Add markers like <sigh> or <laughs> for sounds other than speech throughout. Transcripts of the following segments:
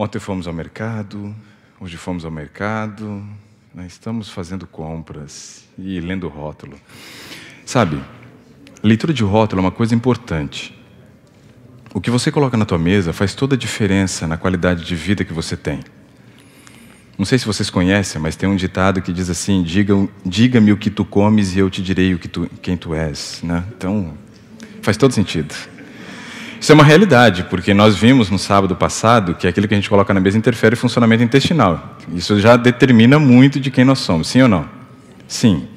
Ontem fomos ao mercado, hoje fomos ao mercado, né? estamos fazendo compras e lendo rótulo. Sabe, leitura de rótulo é uma coisa importante. O que você coloca na tua mesa faz toda a diferença na qualidade de vida que você tem. Não sei se vocês conhecem, mas tem um ditado que diz assim: diga-me o que tu comes e eu te direi o que tu, quem tu és. Né? Então, faz todo sentido. Isso é uma realidade, porque nós vimos no sábado passado que aquilo que a gente coloca na mesa interfere no funcionamento intestinal. Isso já determina muito de quem nós somos, sim ou não? Sim.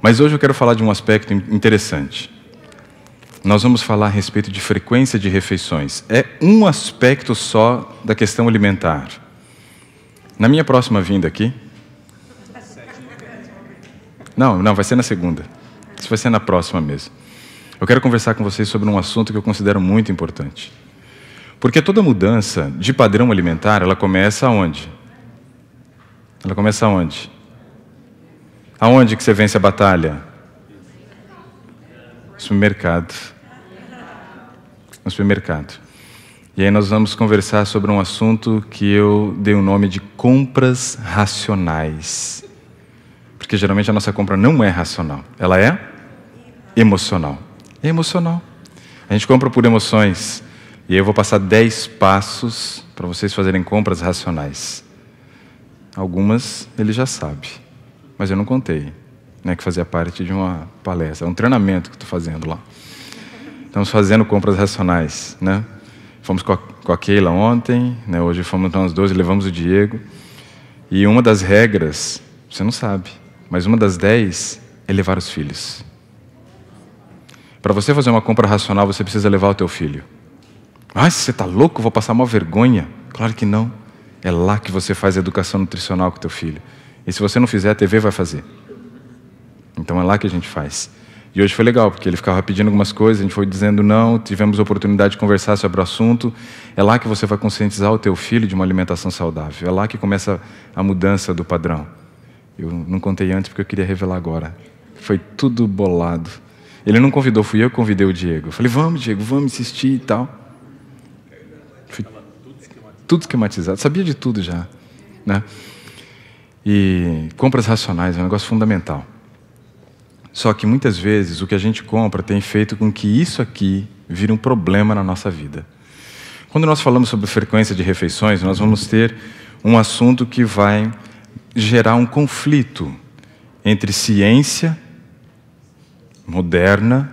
Mas hoje eu quero falar de um aspecto interessante. Nós vamos falar a respeito de frequência de refeições. É um aspecto só da questão alimentar. Na minha próxima vinda aqui. Não, não, vai ser na segunda. Isso vai ser na próxima mesmo. Eu quero conversar com vocês sobre um assunto que eu considero muito importante. Porque toda mudança de padrão alimentar, ela começa aonde? Ela começa aonde? Aonde que você vence a batalha? No supermercado. No supermercado. E aí nós vamos conversar sobre um assunto que eu dei o nome de compras racionais. Porque geralmente a nossa compra não é racional, ela é emocional. É emocional. A gente compra por emoções. E eu vou passar 10 passos para vocês fazerem compras racionais. Algumas ele já sabe, mas eu não contei, né, que fazia parte de uma palestra, é um treinamento que estou fazendo lá. Estamos fazendo compras racionais, né? Fomos com a, Keila ontem, né, hoje fomos nós dois, levamos o Diego. E uma das regras, você não sabe, mas uma das 10 é levar os filhos. Para você fazer uma compra racional, você precisa levar o teu filho. Mas você está louco? Vou passar uma vergonha. Claro que não. É lá que você faz a educação nutricional com o teu filho. E se você não fizer, a TV vai fazer. Então é lá que a gente faz. E hoje foi legal, porque ele ficava pedindo algumas coisas, a gente foi dizendo não, tivemos oportunidade de conversar sobre o assunto. É lá que você vai conscientizar o teu filho de uma alimentação saudável. É lá que começa a mudança do padrão. Eu não contei antes porque eu queria revelar agora. Foi tudo bolado. Ele não convidou, fui eu que convidei o Diego. falei, vamos, Diego, vamos insistir e tal. Fui tudo esquematizado, sabia de tudo já. Né? E compras racionais é um negócio fundamental. Só que muitas vezes o que a gente compra tem feito com que isso aqui vire um problema na nossa vida. Quando nós falamos sobre frequência de refeições, nós vamos ter um assunto que vai gerar um conflito entre ciência moderna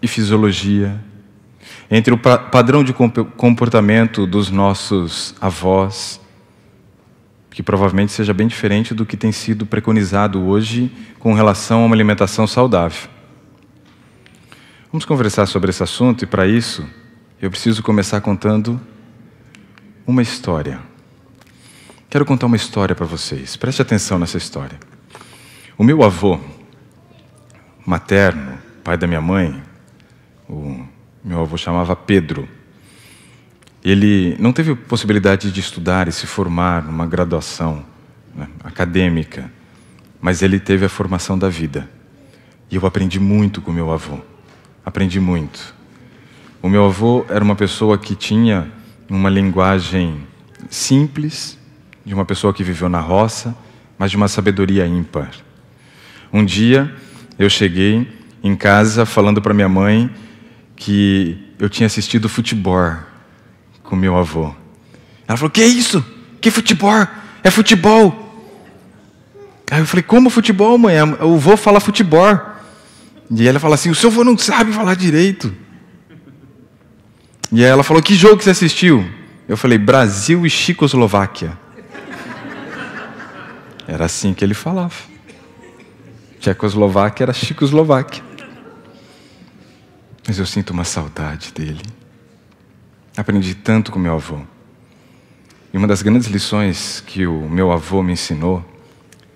e fisiologia, entre o padrão de comportamento dos nossos avós, que provavelmente seja bem diferente do que tem sido preconizado hoje com relação a uma alimentação saudável. Vamos conversar sobre esse assunto e, para isso, eu preciso começar contando uma história. Quero contar uma história para vocês. Preste atenção nessa história. O meu avô, materno, pai da minha mãe, o meu avô chamava Pedro. Ele não teve possibilidade de estudar e se formar numa graduação né, acadêmica, mas ele teve a formação da vida. E eu aprendi muito com meu avô. Aprendi muito. O meu avô era uma pessoa que tinha uma linguagem simples, de uma pessoa que viveu na roça, mas de uma sabedoria ímpar. Um dia, eu cheguei em casa falando para minha mãe que eu tinha assistido futebol com meu avô. Ela falou: "Que é isso? Que futebol? É futebol?" Aí eu falei: "Como futebol, mãe? O vou fala futebol." E ela fala assim: "O seu avô não sabe falar direito." E ela falou: "Que jogo que você assistiu?" Eu falei: "Brasil e Checoslováquia." Era assim que ele falava. Tchecoslováquia era Chicoslováquia. Mas eu sinto uma saudade dele. Aprendi tanto com meu avô. E uma das grandes lições que o meu avô me ensinou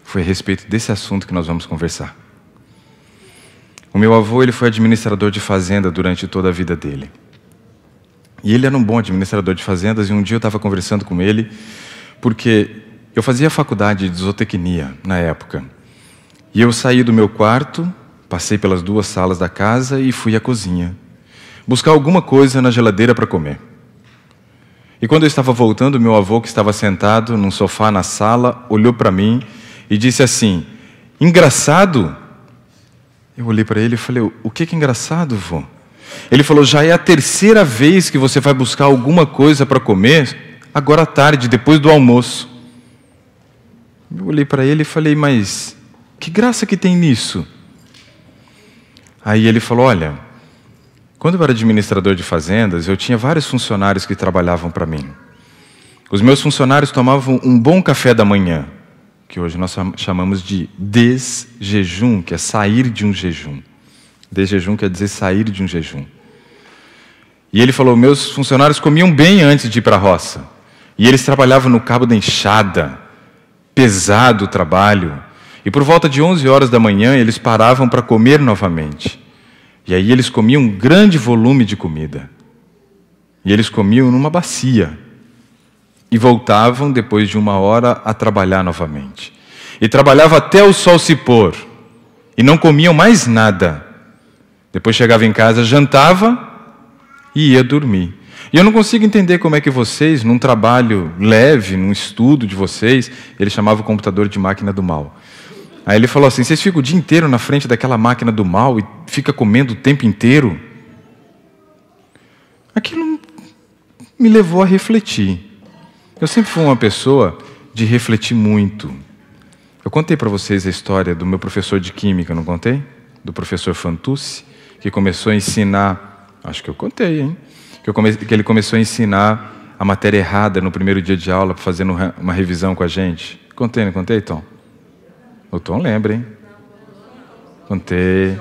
foi a respeito desse assunto que nós vamos conversar. O meu avô ele foi administrador de fazenda durante toda a vida dele. E ele era um bom administrador de fazendas e um dia eu estava conversando com ele porque eu fazia faculdade de zootecnia na época. E eu saí do meu quarto, passei pelas duas salas da casa e fui à cozinha buscar alguma coisa na geladeira para comer. E quando eu estava voltando, meu avô, que estava sentado num sofá na sala, olhou para mim e disse assim: Engraçado? Eu olhei para ele e falei: O que, que é engraçado, avô? Ele falou: Já é a terceira vez que você vai buscar alguma coisa para comer, agora à tarde, depois do almoço. Eu olhei para ele e falei: Mas que graça que tem nisso? Aí ele falou: Olha, quando eu era administrador de fazendas, eu tinha vários funcionários que trabalhavam para mim. Os meus funcionários tomavam um bom café da manhã, que hoje nós chamamos de desjejum, que é sair de um jejum. Desjejum quer dizer sair de um jejum. E ele falou: Meus funcionários comiam bem antes de ir para a roça. E eles trabalhavam no cabo da enxada, pesado o trabalho. E por volta de 11 horas da manhã, eles paravam para comer novamente. E aí eles comiam um grande volume de comida. E eles comiam numa bacia. E voltavam depois de uma hora a trabalhar novamente. E trabalhavam até o sol se pôr. E não comiam mais nada. Depois chegava em casa, jantava e ia dormir. E eu não consigo entender como é que vocês, num trabalho leve, num estudo de vocês, ele chamava o computador de máquina do mal. Aí ele falou assim: vocês ficam o dia inteiro na frente daquela máquina do mal e fica comendo o tempo inteiro. Aquilo me levou a refletir. Eu sempre fui uma pessoa de refletir muito. Eu contei para vocês a história do meu professor de química, não contei? Do professor Fantucci, que começou a ensinar, acho que eu contei, hein? Que, come... que ele começou a ensinar a matéria errada no primeiro dia de aula, fazendo uma revisão com a gente. Contei, não contei, Tom? Então? O Tom lembra, hein? Contei.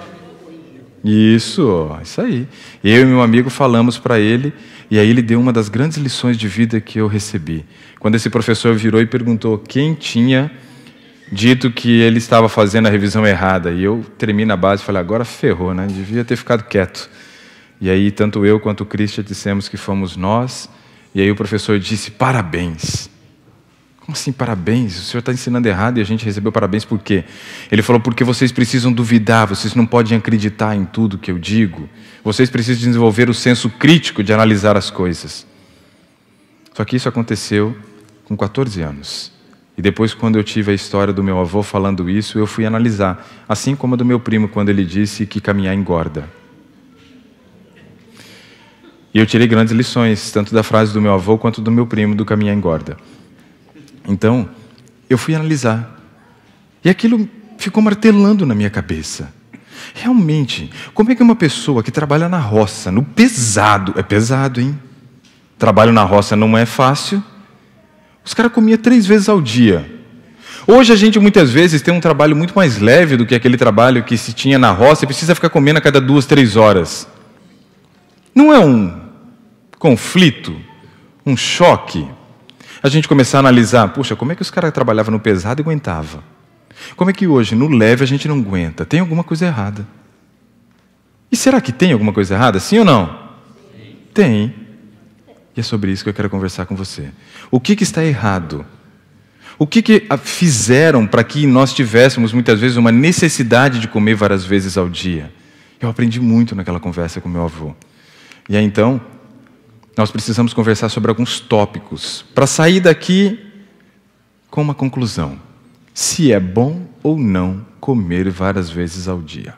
Isso, isso aí. Eu e meu amigo falamos para ele, e aí ele deu uma das grandes lições de vida que eu recebi. Quando esse professor virou e perguntou quem tinha dito que ele estava fazendo a revisão errada, e eu tremi na base e falei: agora ferrou, né? Devia ter ficado quieto. E aí, tanto eu quanto o Christian dissemos que fomos nós, e aí o professor disse: parabéns. Como assim parabéns? O senhor está ensinando errado e a gente recebeu parabéns por quê? Ele falou: porque vocês precisam duvidar, vocês não podem acreditar em tudo que eu digo. Vocês precisam desenvolver o senso crítico de analisar as coisas. Só que isso aconteceu com 14 anos. E depois, quando eu tive a história do meu avô falando isso, eu fui analisar, assim como a do meu primo quando ele disse que caminhar engorda. E eu tirei grandes lições, tanto da frase do meu avô quanto do meu primo, do caminhar engorda. Então, eu fui analisar. E aquilo ficou martelando na minha cabeça. Realmente, como é que uma pessoa que trabalha na roça, no pesado, é pesado, hein? Trabalho na roça não é fácil. Os caras comiam três vezes ao dia. Hoje a gente muitas vezes tem um trabalho muito mais leve do que aquele trabalho que se tinha na roça e precisa ficar comendo a cada duas, três horas. Não é um conflito, um choque a gente começar a analisar, puxa, como é que os caras trabalhavam no pesado e aguentavam? Como é que hoje, no leve, a gente não aguenta? Tem alguma coisa errada. E será que tem alguma coisa errada? Sim ou não? Tem. E é sobre isso que eu quero conversar com você. O que, que está errado? O que, que ah, fizeram para que nós tivéssemos, muitas vezes, uma necessidade de comer várias vezes ao dia? Eu aprendi muito naquela conversa com meu avô. E aí, então, nós precisamos conversar sobre alguns tópicos para sair daqui com uma conclusão: se é bom ou não comer várias vezes ao dia.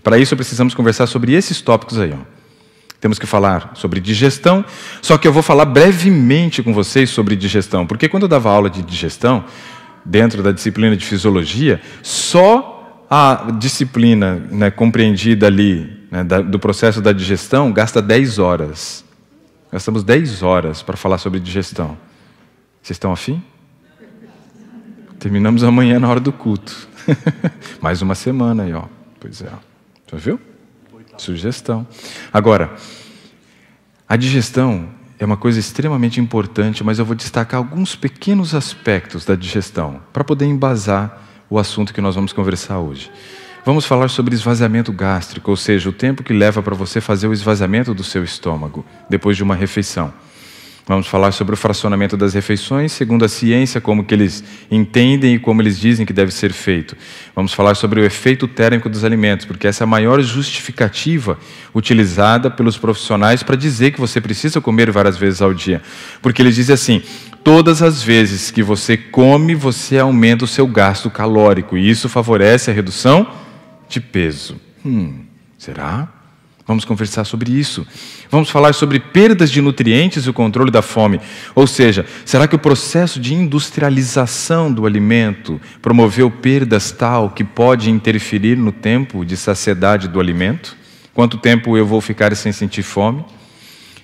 Para isso, precisamos conversar sobre esses tópicos aí. Ó. Temos que falar sobre digestão, só que eu vou falar brevemente com vocês sobre digestão, porque quando eu dava aula de digestão, dentro da disciplina de fisiologia, só a disciplina né, compreendida ali né, da, do processo da digestão gasta 10 horas. Gastamos 10 horas para falar sobre digestão. Vocês estão afim? Terminamos amanhã na hora do culto. <laughs> Mais uma semana aí, ó. Pois é. Já viu? Sugestão. Agora, a digestão é uma coisa extremamente importante, mas eu vou destacar alguns pequenos aspectos da digestão para poder embasar o assunto que nós vamos conversar hoje. Vamos falar sobre esvaziamento gástrico, ou seja, o tempo que leva para você fazer o esvaziamento do seu estômago depois de uma refeição. Vamos falar sobre o fracionamento das refeições, segundo a ciência, como que eles entendem e como eles dizem que deve ser feito. Vamos falar sobre o efeito térmico dos alimentos, porque essa é a maior justificativa utilizada pelos profissionais para dizer que você precisa comer várias vezes ao dia. Porque eles dizem assim: todas as vezes que você come, você aumenta o seu gasto calórico, e isso favorece a redução de peso. Hum, será? Vamos conversar sobre isso. Vamos falar sobre perdas de nutrientes e o controle da fome. Ou seja, será que o processo de industrialização do alimento promoveu perdas tal que pode interferir no tempo de saciedade do alimento? Quanto tempo eu vou ficar sem sentir fome?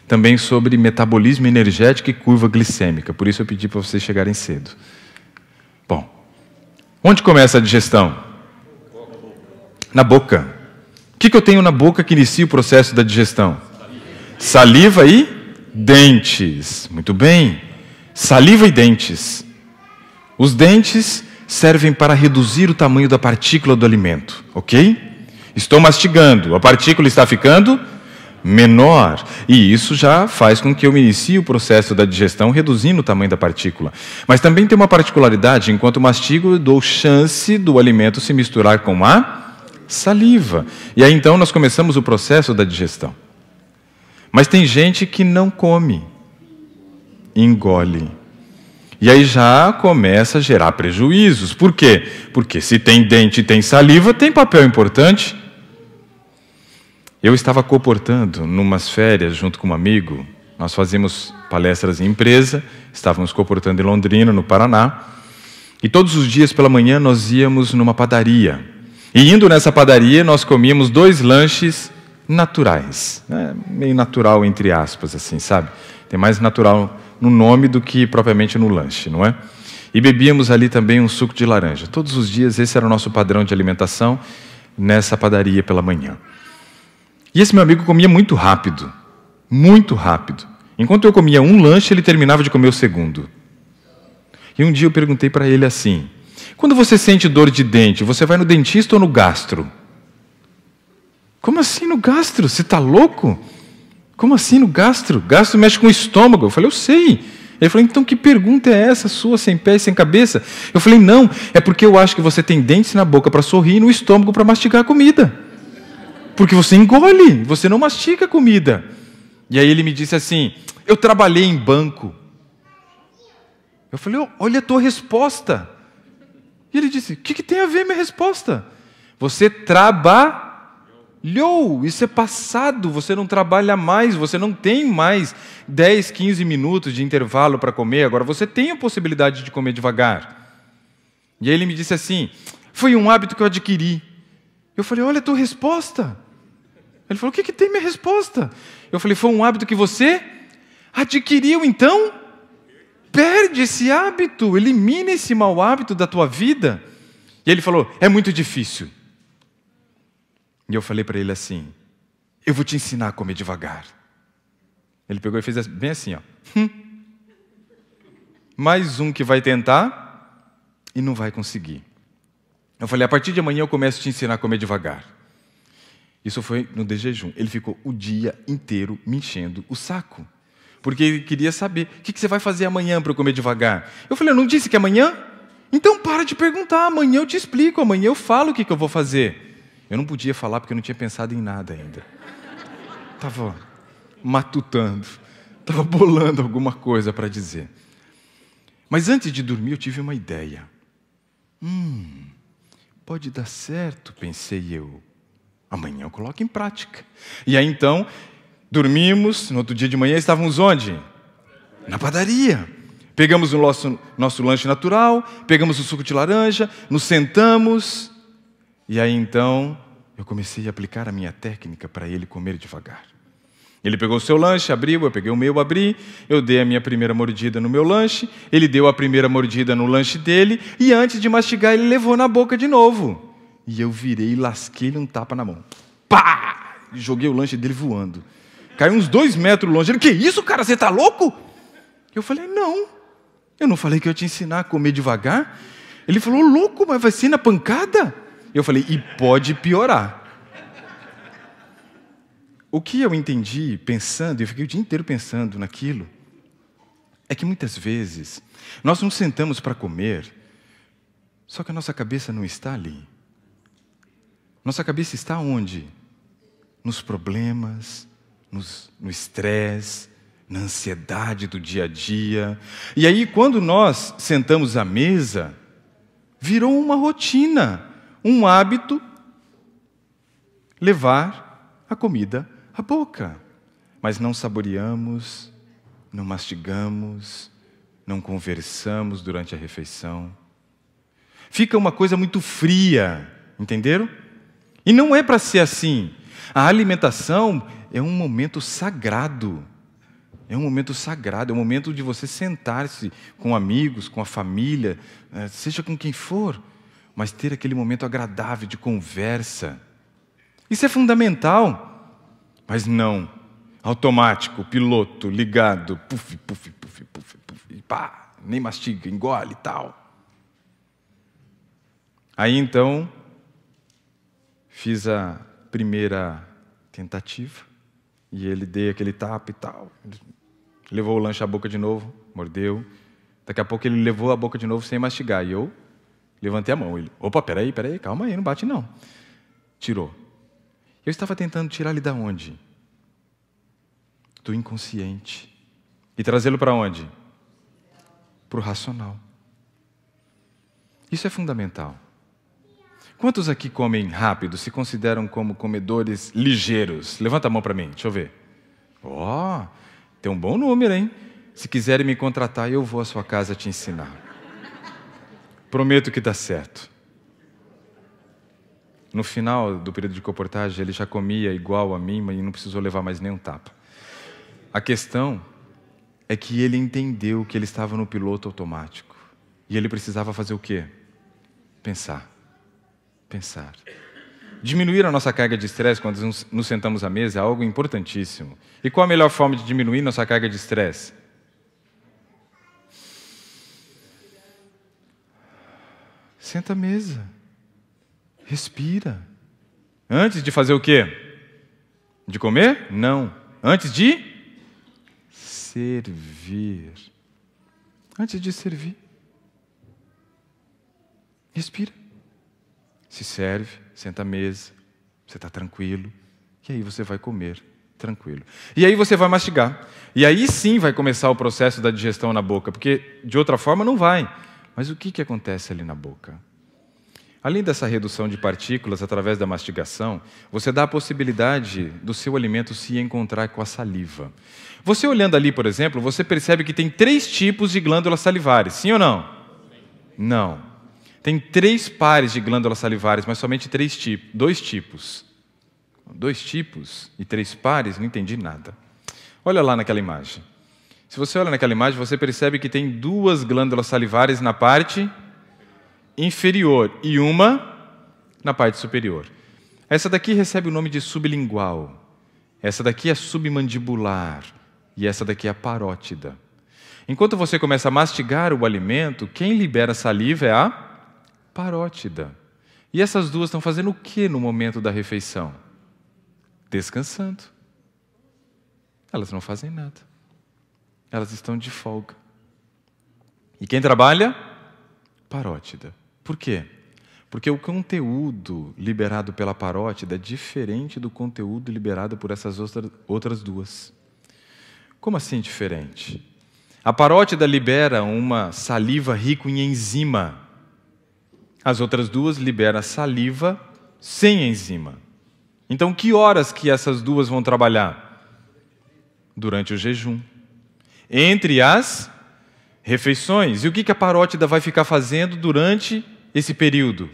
Também sobre metabolismo energético e curva glicêmica. Por isso eu pedi para vocês chegarem cedo. Bom, onde começa a digestão? na boca. O que, que eu tenho na boca que inicia o processo da digestão? Saliva, Saliva e dentes. Muito bem. Saliva e dentes. Os dentes servem para reduzir o tamanho da partícula do alimento, ok? Estou mastigando, a partícula está ficando menor. E isso já faz com que eu inicie o processo da digestão reduzindo o tamanho da partícula. Mas também tem uma particularidade: enquanto mastigo, eu dou chance do alimento se misturar com a saliva. E aí então nós começamos o processo da digestão. Mas tem gente que não come, engole. E aí já começa a gerar prejuízos. Por quê? Porque se tem dente e tem saliva, tem papel importante. Eu estava comportando numas férias junto com um amigo. Nós fazíamos palestras em empresa, estávamos comportando em Londrina, no Paraná. E todos os dias pela manhã nós íamos numa padaria e indo nessa padaria, nós comíamos dois lanches naturais, né? meio natural entre aspas, assim, sabe? Tem mais natural no nome do que propriamente no lanche, não é? E bebíamos ali também um suco de laranja. Todos os dias esse era o nosso padrão de alimentação nessa padaria pela manhã. E esse meu amigo comia muito rápido, muito rápido. Enquanto eu comia um lanche, ele terminava de comer o segundo. E um dia eu perguntei para ele assim: quando você sente dor de dente, você vai no dentista ou no gastro? Como assim no gastro? Você está louco? Como assim no gastro? Gastro mexe com o estômago. Eu falei, eu sei. Ele falou, então que pergunta é essa sua, sem pé e sem cabeça? Eu falei, não, é porque eu acho que você tem dentes na boca para sorrir e no estômago para mastigar a comida. Porque você engole, você não mastiga a comida. E aí ele me disse assim: eu trabalhei em banco. Eu falei, oh, olha a tua resposta. E ele disse: O que, que tem a ver minha resposta? Você trabalhou, isso é passado, você não trabalha mais, você não tem mais 10, 15 minutos de intervalo para comer, agora você tem a possibilidade de comer devagar. E aí ele me disse assim: Foi um hábito que eu adquiri. Eu falei: Olha a tua resposta. Ele falou: O que, que tem minha resposta? Eu falei: Foi um hábito que você adquiriu, então Perde esse hábito, elimina esse mau hábito da tua vida. E ele falou: É muito difícil. E eu falei para ele assim: Eu vou te ensinar a comer devagar. Ele pegou e fez bem assim: ó. Hum. Mais um que vai tentar e não vai conseguir. Eu falei: A partir de amanhã eu começo a te ensinar a comer devagar. Isso foi no de jejum. Ele ficou o dia inteiro me enchendo o saco porque ele queria saber: o que você vai fazer amanhã para eu comer devagar? Eu falei: eu não disse que é amanhã? Então para de perguntar, amanhã eu te explico, amanhã eu falo o que, que eu vou fazer. Eu não podia falar porque eu não tinha pensado em nada ainda. Estava matutando, estava bolando alguma coisa para dizer. Mas antes de dormir eu tive uma ideia. Hum, pode dar certo, pensei eu. Amanhã eu coloco em prática. E aí então Dormimos, no outro dia de manhã estávamos onde? Na padaria. Pegamos o nosso, nosso lanche natural, pegamos o suco de laranja, nos sentamos. E aí então eu comecei a aplicar a minha técnica para ele comer devagar. Ele pegou o seu lanche, abriu, eu peguei o meu, abri, eu dei a minha primeira mordida no meu lanche, ele deu a primeira mordida no lanche dele, e antes de mastigar, ele levou na boca de novo. E eu virei e lasquei-lhe um tapa na mão. Pá! Joguei o lanche dele voando. Caiu uns dois metros longe. Ele, que isso, cara? Você está louco? Eu falei, não. Eu não falei que eu ia te ensinar a comer devagar. Ele falou, louco, mas vai ser na pancada? Eu falei, e pode piorar. O que eu entendi pensando, eu fiquei o dia inteiro pensando naquilo, é que muitas vezes nós nos sentamos para comer, só que a nossa cabeça não está ali. Nossa cabeça está onde? Nos problemas, no estresse, na ansiedade do dia a dia. E aí, quando nós sentamos à mesa, virou uma rotina, um hábito levar a comida à boca. Mas não saboreamos, não mastigamos, não conversamos durante a refeição. Fica uma coisa muito fria, entenderam? E não é para ser assim. A alimentação é um momento sagrado. É um momento sagrado, é um momento de você sentar-se com amigos, com a família, eh, seja com quem for, mas ter aquele momento agradável de conversa. Isso é fundamental, mas não automático, piloto, ligado, puf, puf, puf, puf, puf, e pá, nem mastiga, engole e tal. Aí então, fiz a primeira tentativa, e ele deu aquele tapa e tal. levou o lanche à boca de novo, mordeu. Daqui a pouco ele levou a boca de novo sem mastigar. E eu levantei a mão. Ele, opa, peraí, peraí, calma aí, não bate não. Tirou. Eu estava tentando tirar ele da onde? Do inconsciente. E trazê-lo para onde? Para o racional. Isso é fundamental. Quantos aqui comem rápido, se consideram como comedores ligeiros? Levanta a mão para mim, deixa eu ver. Ó, oh, tem um bom número, hein? Se quiserem me contratar, eu vou à sua casa te ensinar. Prometo que dá certo. No final do período de comportagem, ele já comia igual a mim, mas não precisou levar mais nenhum tapa. A questão é que ele entendeu que ele estava no piloto automático. E ele precisava fazer o quê? Pensar pensar. Diminuir a nossa carga de estresse quando nos sentamos à mesa é algo importantíssimo. E qual a melhor forma de diminuir nossa carga de estresse? Senta à mesa. Respira. Antes de fazer o quê? De comer? Não. Antes de servir. Antes de servir. Respira se serve, senta à mesa, você está tranquilo, e aí você vai comer tranquilo. E aí você vai mastigar. E aí sim vai começar o processo da digestão na boca, porque de outra forma não vai. Mas o que, que acontece ali na boca? Além dessa redução de partículas através da mastigação, você dá a possibilidade do seu alimento se encontrar com a saliva. Você olhando ali, por exemplo, você percebe que tem três tipos de glândulas salivares, sim ou não? Não. Tem três pares de glândulas salivares, mas somente três tipos, dois tipos. Dois tipos e três pares, não entendi nada. Olha lá naquela imagem. Se você olha naquela imagem, você percebe que tem duas glândulas salivares na parte inferior e uma na parte superior. Essa daqui recebe o nome de sublingual. Essa daqui é submandibular e essa daqui é a parótida. Enquanto você começa a mastigar o alimento, quem libera saliva é a parótida. E essas duas estão fazendo o que no momento da refeição? Descansando. Elas não fazem nada. Elas estão de folga. E quem trabalha? Parótida. Por quê? Porque o conteúdo liberado pela parótida é diferente do conteúdo liberado por essas outras duas. Como assim diferente? A parótida libera uma saliva rica em enzima, as outras duas libera saliva sem enzima. Então, que horas que essas duas vão trabalhar? Durante o jejum. Entre as refeições. E o que a parótida vai ficar fazendo durante esse período?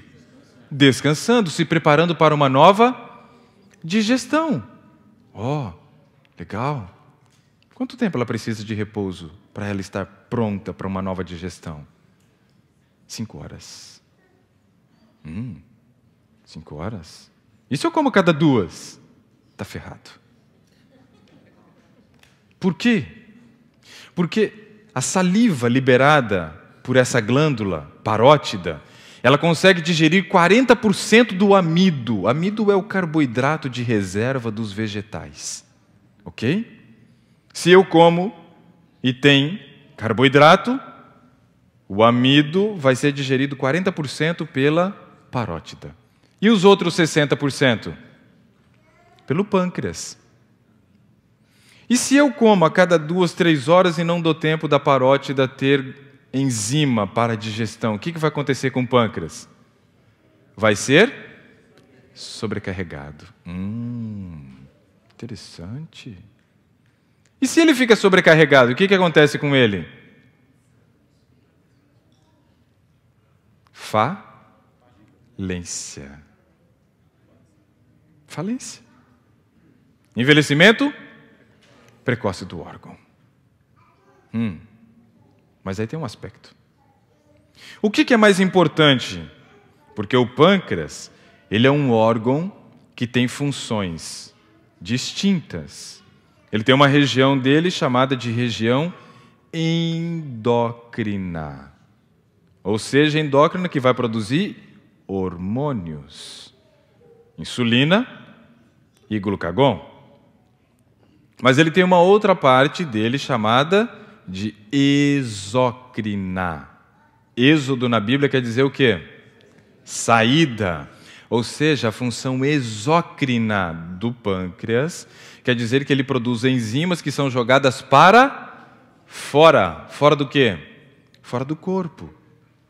Descansando, se preparando para uma nova digestão. Ó, oh, legal. Quanto tempo ela precisa de repouso para ela estar pronta para uma nova digestão? Cinco horas. Hum, cinco horas? Isso eu como cada duas. Está ferrado. Por quê? Porque a saliva liberada por essa glândula parótida, ela consegue digerir 40% do amido. Amido é o carboidrato de reserva dos vegetais. Ok? Se eu como e tem carboidrato, o amido vai ser digerido 40% pela parótida. E os outros 60%? Pelo pâncreas. E se eu como a cada duas, três horas e não dou tempo da parótida ter enzima para digestão, o que vai acontecer com o pâncreas? Vai ser sobrecarregado. Hum, interessante. E se ele fica sobrecarregado, o que, que acontece com ele? Fa falência. Falência. Envelhecimento precoce do órgão. Hum. Mas aí tem um aspecto. O que, é mais importante? Porque o pâncreas, ele é um órgão que tem funções distintas. Ele tem uma região dele chamada de região endócrina. Ou seja, endócrina que vai produzir hormônios: insulina e glucagon. Mas ele tem uma outra parte dele chamada de exocrina. Êxodo na Bíblia quer dizer o quê? Saída. Ou seja, a função exócrina do pâncreas quer dizer que ele produz enzimas que são jogadas para fora. Fora do quê? Fora do corpo.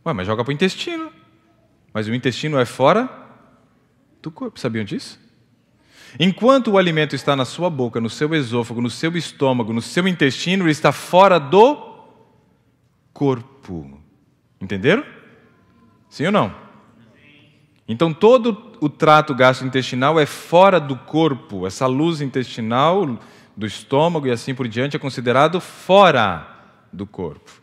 Ué, mas joga para o intestino. Mas o intestino é fora do corpo. Sabiam disso? Enquanto o alimento está na sua boca, no seu esôfago, no seu estômago, no seu intestino, ele está fora do corpo. Entenderam? Sim ou não? Então todo o trato gastrointestinal é fora do corpo. Essa luz intestinal do estômago e assim por diante é considerado fora do corpo.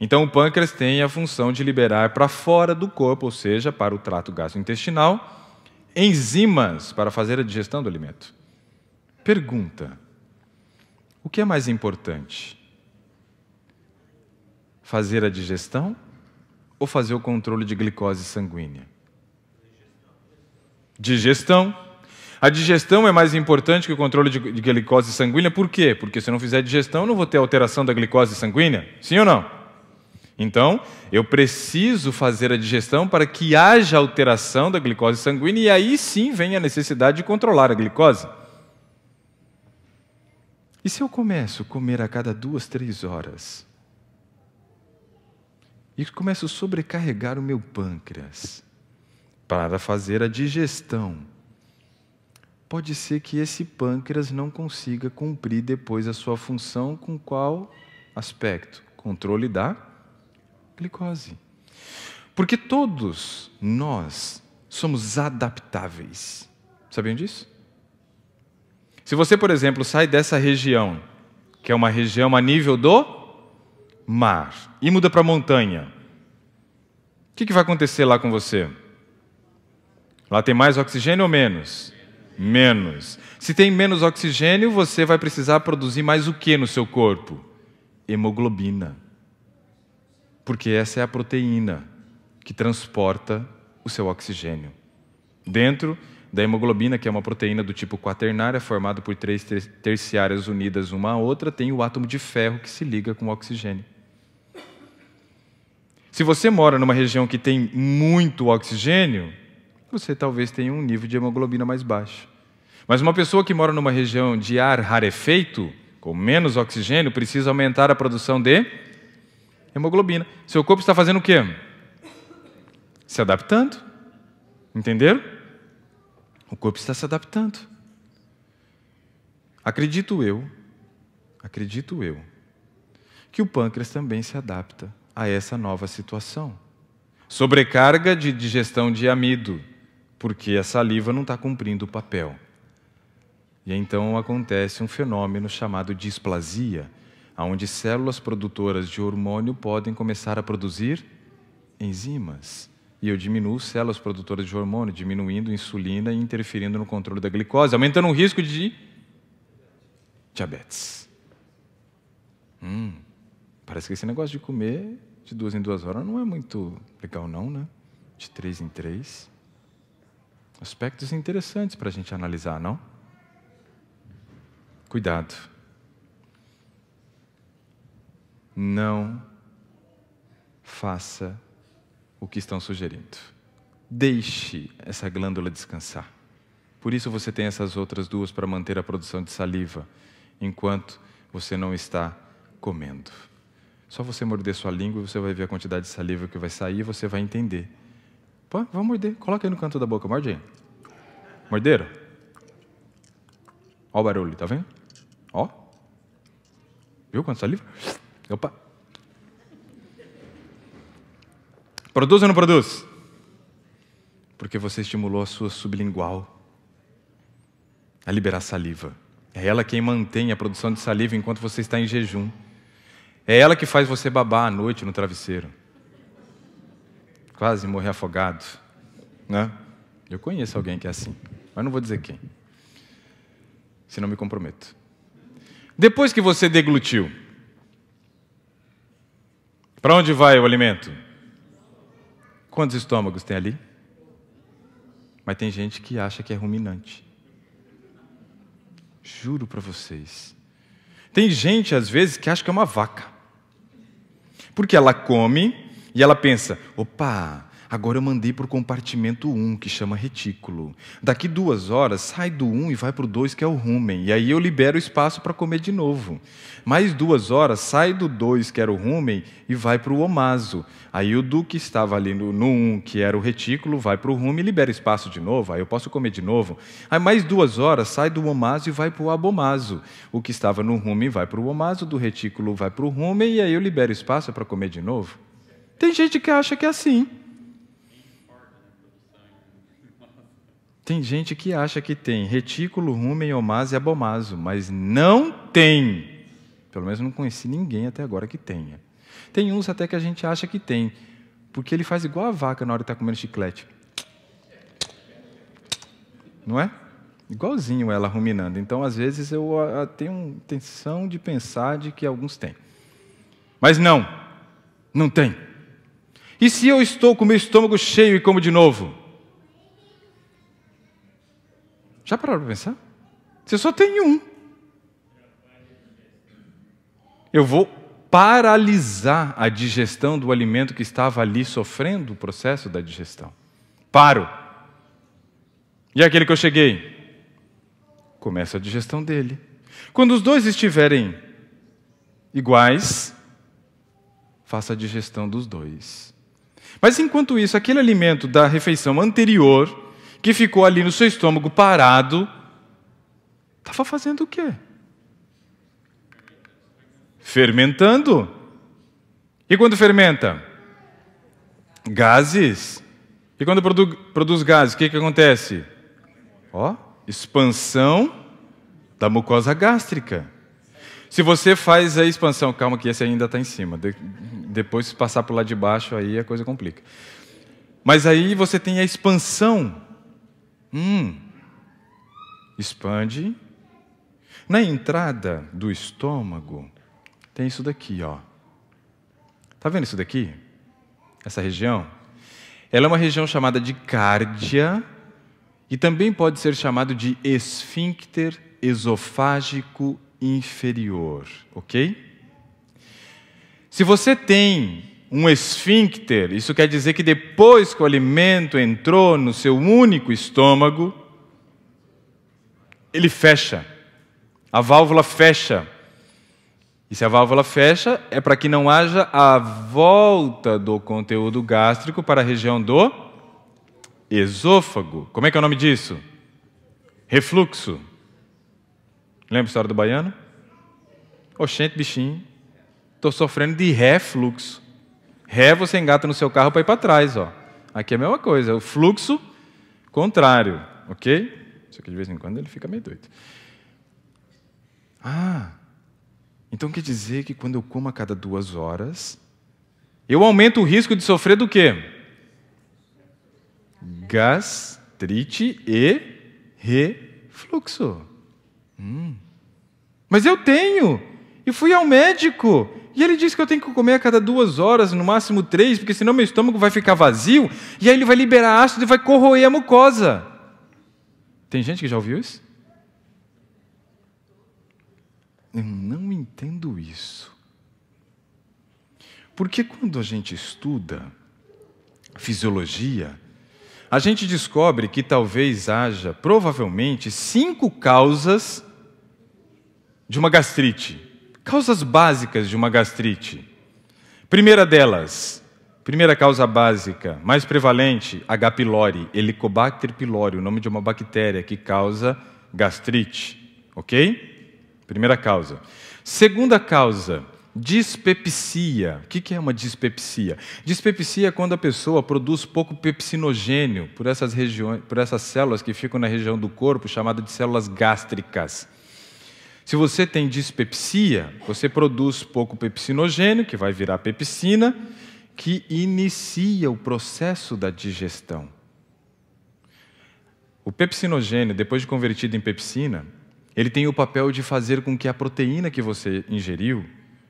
Então, o pâncreas tem a função de liberar para fora do corpo, ou seja, para o trato gastrointestinal, enzimas para fazer a digestão do alimento. Pergunta: o que é mais importante? Fazer a digestão ou fazer o controle de glicose sanguínea? Digestão. A digestão é mais importante que o controle de glicose sanguínea, por quê? Porque se eu não fizer digestão, eu não vou ter alteração da glicose sanguínea. Sim ou não? Então, eu preciso fazer a digestão para que haja alteração da glicose sanguínea e aí sim vem a necessidade de controlar a glicose. E se eu começo a comer a cada duas, três horas? E começo a sobrecarregar o meu pâncreas para fazer a digestão. Pode ser que esse pâncreas não consiga cumprir depois a sua função com qual aspecto? Controle da glicose. Porque todos nós somos adaptáveis. Sabiam disso? Se você, por exemplo, sai dessa região, que é uma região a nível do mar, e muda para a montanha, o que, que vai acontecer lá com você? Lá tem mais oxigênio ou menos? Menos. Se tem menos oxigênio, você vai precisar produzir mais o que no seu corpo? Hemoglobina porque essa é a proteína que transporta o seu oxigênio. Dentro da hemoglobina, que é uma proteína do tipo quaternária, formada por três terciárias unidas uma à outra, tem o átomo de ferro que se liga com o oxigênio. Se você mora numa região que tem muito oxigênio, você talvez tenha um nível de hemoglobina mais baixo. Mas uma pessoa que mora numa região de ar rarefeito, com menos oxigênio, precisa aumentar a produção de hemoglobina. Seu corpo está fazendo o quê? Se adaptando. Entenderam? O corpo está se adaptando. Acredito eu, acredito eu, que o pâncreas também se adapta a essa nova situação. Sobrecarga de digestão de amido, porque a saliva não está cumprindo o papel. E então acontece um fenômeno chamado displasia, onde células produtoras de hormônio podem começar a produzir enzimas. E eu diminuo células produtoras de hormônio, diminuindo insulina e interferindo no controle da glicose, aumentando o risco de diabetes. Hum, parece que esse negócio de comer de duas em duas horas não é muito legal, não, né? De três em três. Aspectos interessantes para a gente analisar, não? Cuidado não faça o que estão sugerindo. Deixe essa glândula descansar. Por isso você tem essas outras duas para manter a produção de saliva, enquanto você não está comendo. Só você morder sua língua e você vai ver a quantidade de saliva que vai sair e você vai entender. Pô, vamos morder. Coloca aí no canto da boca, morde aí. Morderam? Ó o barulho, tá vendo? Ó. Viu quanto saliva? Opa! Produz ou não produz? Porque você estimulou a sua sublingual a liberar saliva. É ela quem mantém a produção de saliva enquanto você está em jejum. É ela que faz você babar à noite no travesseiro. Quase morrer afogado. Né? Eu conheço alguém que é assim, mas não vou dizer quem. se não me comprometo. Depois que você deglutiu, para onde vai o alimento? Quantos estômagos tem ali? Mas tem gente que acha que é ruminante. Juro para vocês. Tem gente, às vezes, que acha que é uma vaca. Porque ela come e ela pensa: opa, Agora eu mandei para o compartimento 1, que chama retículo. Daqui duas horas, sai do 1 e vai para o 2, que é o rumen. E aí eu libero espaço para comer de novo. Mais duas horas, sai do 2, que era o rumen, e vai para o omaso. Aí o do que estava ali no, no 1, que era o retículo, vai para o rumen e libera espaço de novo. Aí eu posso comer de novo. Aí mais duas horas, sai do omaso e vai para o abomaso. O que estava no rumen vai para o omaso, do retículo vai para o rumen, e aí eu libero espaço para comer de novo. Tem gente que acha que é assim. Tem gente que acha que tem retículo, rumen, omase e abomaso, mas não tem. Pelo menos não conheci ninguém até agora que tenha. Tem uns até que a gente acha que tem, porque ele faz igual a vaca na hora que está comendo chiclete. Não é? Igualzinho ela ruminando. Então, às vezes, eu ah, ah, tenho tensão de pensar de que alguns têm. Mas não, não tem. E se eu estou com o meu estômago cheio e como de novo? Já pararam para pensar? Você só tem um. Eu vou paralisar a digestão do alimento que estava ali sofrendo o processo da digestão. Paro. E é aquele que eu cheguei? Começa a digestão dele. Quando os dois estiverem iguais, faça a digestão dos dois. Mas enquanto isso, aquele alimento da refeição anterior que ficou ali no seu estômago parado, estava fazendo o quê? Fermentando. E quando fermenta? Gases. E quando produ produz gases, o que, que acontece? Ó, expansão da mucosa gástrica. Se você faz a expansão, calma que esse ainda está em cima. De, depois, se passar para o lado de baixo, aí a coisa complica. Mas aí você tem a expansão Hum, expande. Na entrada do estômago tem isso daqui, ó. Tá vendo isso daqui? Essa região? Ela é uma região chamada de cárdia e também pode ser chamado de esfíncter esofágico inferior, ok? Se você tem um esfíncter, isso quer dizer que depois que o alimento entrou no seu único estômago, ele fecha, a válvula fecha. E se a válvula fecha, é para que não haja a volta do conteúdo gástrico para a região do esôfago. Como é que é o nome disso? Refluxo. Lembra a história do baiano? Oxente, bichinho, estou sofrendo de refluxo. Ré você engata no seu carro para ir para trás, ó. Aqui é a mesma coisa, o fluxo contrário, ok? Só que de vez em quando ele fica meio doido. Ah, então quer dizer que quando eu como a cada duas horas, eu aumento o risco de sofrer do quê? Gastrite e refluxo. Hum. Mas eu tenho, e fui ao médico, e ele diz que eu tenho que comer a cada duas horas, no máximo três, porque senão meu estômago vai ficar vazio, e aí ele vai liberar ácido e vai corroer a mucosa. Tem gente que já ouviu isso? Eu não entendo isso. Porque quando a gente estuda fisiologia, a gente descobre que talvez haja, provavelmente, cinco causas de uma gastrite. Causas básicas de uma gastrite. Primeira delas, primeira causa básica, mais prevalente, H. pylori, Helicobacter pylori, o nome de uma bactéria que causa gastrite, ok? Primeira causa. Segunda causa, dispepsia. O que é uma dispepsia? Dispepsia é quando a pessoa produz pouco pepsinogênio por essas, regiões, por essas células que ficam na região do corpo, chamada de células gástricas. Se você tem dispepsia, você produz pouco pepsinogênio, que vai virar pepsina, que inicia o processo da digestão. O pepsinogênio, depois de convertido em pepsina, ele tem o papel de fazer com que a proteína que você ingeriu,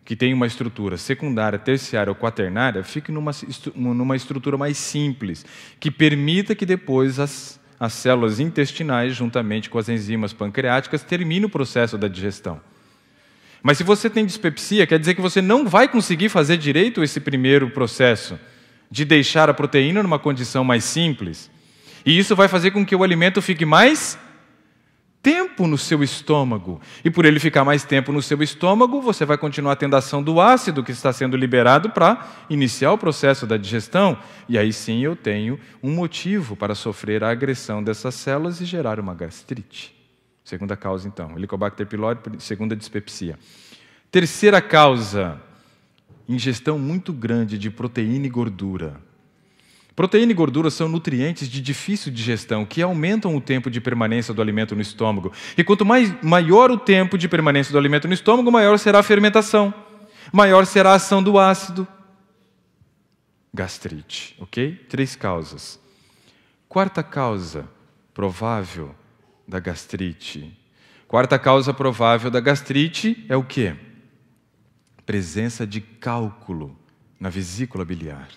que tem uma estrutura secundária, terciária ou quaternária, fique numa, numa estrutura mais simples, que permita que depois as as células intestinais, juntamente com as enzimas pancreáticas, termina o processo da digestão. Mas se você tem dispepsia, quer dizer que você não vai conseguir fazer direito esse primeiro processo de deixar a proteína numa condição mais simples. E isso vai fazer com que o alimento fique mais tempo no seu estômago. E por ele ficar mais tempo no seu estômago, você vai continuar tendo a ação do ácido que está sendo liberado para iniciar o processo da digestão. E aí sim eu tenho um motivo para sofrer a agressão dessas células e gerar uma gastrite. Segunda causa, então, Helicobacter pylori, segunda dispepsia. Terceira causa, ingestão muito grande de proteína e gordura. Proteína e gordura são nutrientes de difícil digestão que aumentam o tempo de permanência do alimento no estômago. E quanto mais, maior o tempo de permanência do alimento no estômago, maior será a fermentação, maior será a ação do ácido. Gastrite, ok? Três causas. Quarta causa provável da gastrite. Quarta causa provável da gastrite é o quê? Presença de cálculo na vesícula biliar.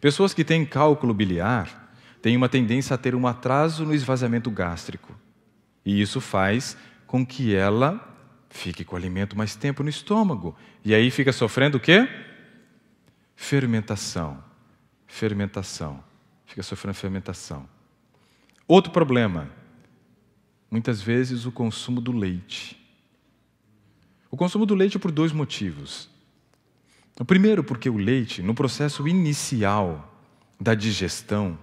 Pessoas que têm cálculo biliar têm uma tendência a ter um atraso no esvaziamento gástrico. E isso faz com que ela fique com o alimento mais tempo no estômago. E aí fica sofrendo o quê? Fermentação. Fermentação. Fica sofrendo fermentação. Outro problema. Muitas vezes o consumo do leite. O consumo do leite por dois motivos. O então, primeiro, porque o leite, no processo inicial da digestão,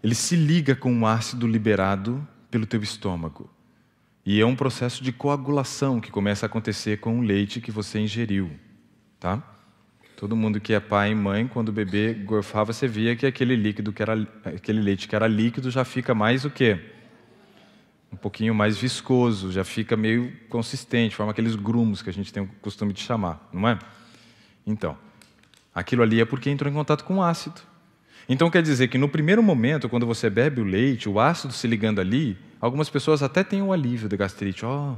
ele se liga com o ácido liberado pelo teu estômago. E é um processo de coagulação que começa a acontecer com o leite que você ingeriu, tá? Todo mundo que é pai e mãe, quando o bebê gorfava, você via que aquele líquido que era aquele leite que era líquido já fica mais o quê? Um pouquinho mais viscoso, já fica meio consistente, forma aqueles grumos que a gente tem o costume de chamar, não é? Então, aquilo ali é porque entrou em contato com o ácido. Então quer dizer que no primeiro momento, quando você bebe o leite, o ácido se ligando ali, algumas pessoas até têm um alívio da gastrite. Ó, oh,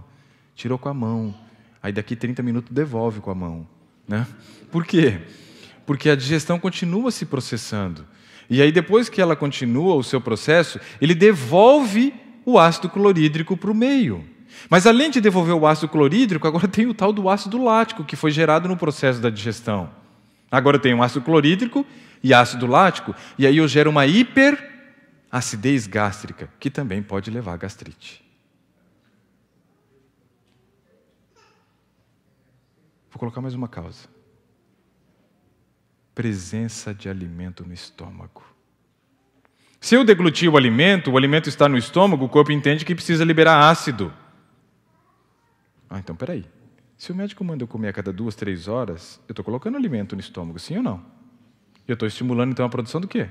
tirou com a mão. Aí daqui 30 minutos devolve com a mão. Né? Por quê? Porque a digestão continua se processando. E aí, depois que ela continua o seu processo, ele devolve o ácido clorídrico para o meio. Mas além de devolver o ácido clorídrico, agora tem o tal do ácido lático que foi gerado no processo da digestão. Agora tem o ácido clorídrico e ácido lático, e aí eu gero uma hiperacidez gástrica, que também pode levar a gastrite. Vou colocar mais uma causa. Presença de alimento no estômago. Se eu deglutir o alimento, o alimento está no estômago, o corpo entende que precisa liberar ácido. Ah, então peraí. Se o médico manda eu comer a cada duas, três horas, eu estou colocando alimento no estômago, sim ou não? Eu estou estimulando então a produção do quê?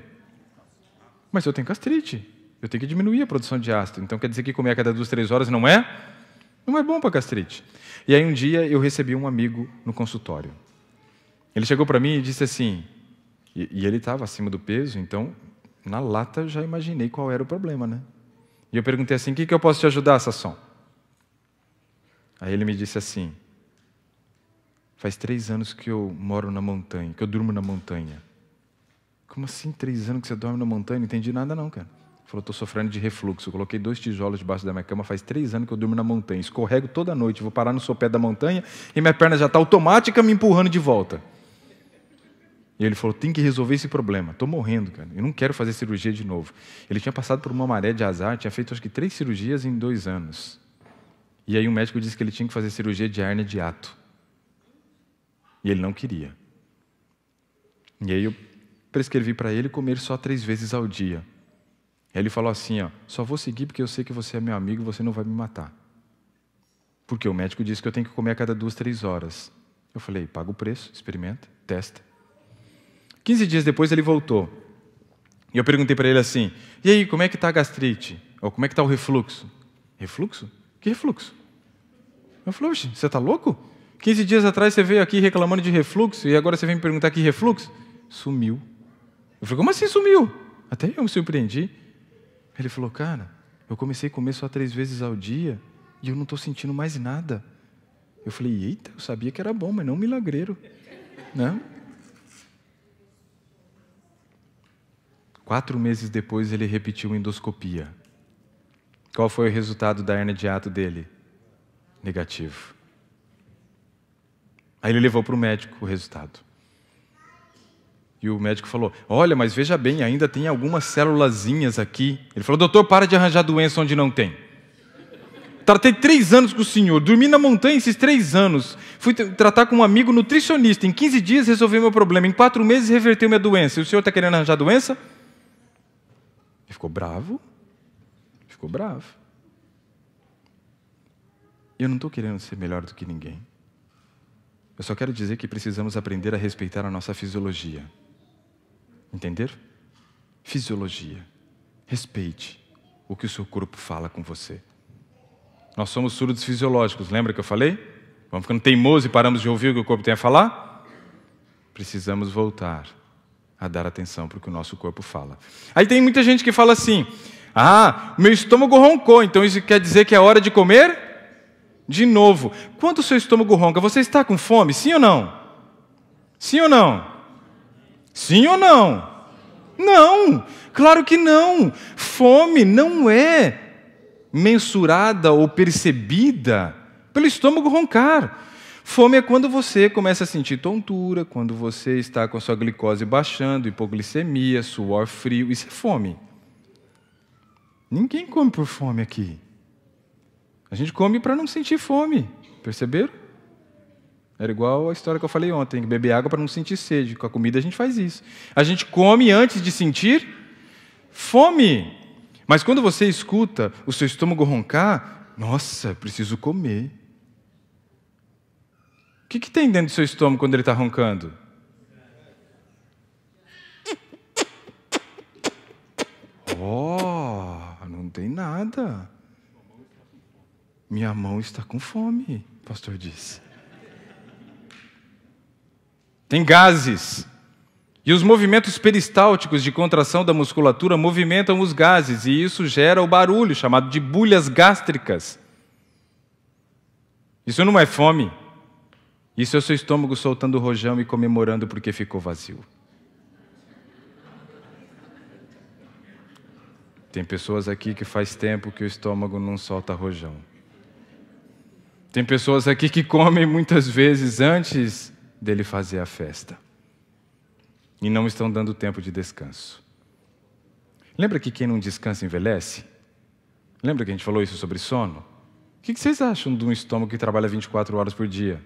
Mas eu tenho gastrite. Eu tenho que diminuir a produção de ácido. Então quer dizer que comer a cada duas, três horas não é? Não é bom para gastrite. E aí um dia eu recebi um amigo no consultório. Ele chegou para mim e disse assim, e, e ele estava acima do peso, então na lata já imaginei qual era o problema, né? E eu perguntei assim, o que, que eu posso te ajudar, Sasson? Aí ele me disse assim: Faz três anos que eu moro na montanha, que eu durmo na montanha. Como assim três anos que você dorme na montanha? Não entendi nada, não, cara. Ele falou: Estou sofrendo de refluxo. coloquei dois tijolos debaixo da minha cama, faz três anos que eu durmo na montanha. Escorrego toda noite, vou parar no sopé da montanha e minha perna já está automática me empurrando de volta. E ele falou: tem que resolver esse problema. Estou morrendo, cara. Eu não quero fazer cirurgia de novo. Ele tinha passado por uma maré de azar, tinha feito acho que três cirurgias em dois anos. E aí um médico disse que ele tinha que fazer cirurgia de hérnia de ato. E ele não queria. E aí eu prescrevi para ele comer só três vezes ao dia. Aí ele falou assim, ó, só vou seguir porque eu sei que você é meu amigo e você não vai me matar. Porque o médico disse que eu tenho que comer a cada duas, três horas. Eu falei, paga o preço, experimenta, testa. Quinze dias depois ele voltou. E eu perguntei para ele assim: e aí, como é que está a gastrite? Ou como é que está o refluxo? Refluxo? Que refluxo? Eu falei, oxe, você está louco? 15 dias atrás você veio aqui reclamando de refluxo e agora você vem me perguntar que refluxo? Sumiu. Eu falei, como assim sumiu? Até eu me surpreendi. Ele falou, cara, eu comecei a comer só três vezes ao dia e eu não estou sentindo mais nada. Eu falei, eita, eu sabia que era bom, mas não milagreiro. Né? Quatro meses depois ele repetiu endoscopia. Qual foi o resultado da hernia de ato dele? Negativo. Aí ele levou para o médico o resultado. E o médico falou: Olha, mas veja bem, ainda tem algumas célulazinhas aqui. Ele falou: Doutor, para de arranjar doença onde não tem. Tratei três anos com o senhor, dormi na montanha esses três anos. Fui tratar com um amigo nutricionista. Em 15 dias resolveu meu problema. Em quatro meses reverteu minha doença. E o senhor está querendo arranjar doença? Ele ficou bravo. Ficou bravo. Eu não estou querendo ser melhor do que ninguém. Eu só quero dizer que precisamos aprender a respeitar a nossa fisiologia. Entender? Fisiologia. Respeite o que o seu corpo fala com você. Nós somos surdos fisiológicos, lembra que eu falei? Vamos ficando teimosos e paramos de ouvir o que o corpo tem a falar? Precisamos voltar a dar atenção para o que o nosso corpo fala. Aí tem muita gente que fala assim: ah, meu estômago roncou, então isso quer dizer que é hora de comer? De novo. Quando o seu estômago ronca, você está com fome? Sim ou não? Sim ou não? Sim ou não? Não! Claro que não! Fome não é mensurada ou percebida pelo estômago roncar. Fome é quando você começa a sentir tontura, quando você está com a sua glicose baixando, hipoglicemia, suor frio, isso é fome. Ninguém come por fome aqui. A gente come para não sentir fome, perceberam? Era igual a história que eu falei ontem, beber água para não sentir sede. Com a comida a gente faz isso. A gente come antes de sentir fome. Mas quando você escuta o seu estômago roncar, nossa, preciso comer. O que, que tem dentro do seu estômago quando ele está roncando? Oh! tem nada. Minha mão está com fome, o pastor disse. Tem gases. E os movimentos peristálticos de contração da musculatura movimentam os gases, e isso gera o barulho chamado de bulhas gástricas. Isso não é fome. Isso é o seu estômago soltando rojão e comemorando porque ficou vazio. Tem pessoas aqui que faz tempo que o estômago não solta rojão. Tem pessoas aqui que comem muitas vezes antes dele fazer a festa. E não estão dando tempo de descanso. Lembra que quem não descansa envelhece? Lembra que a gente falou isso sobre sono? O que vocês acham de um estômago que trabalha 24 horas por dia?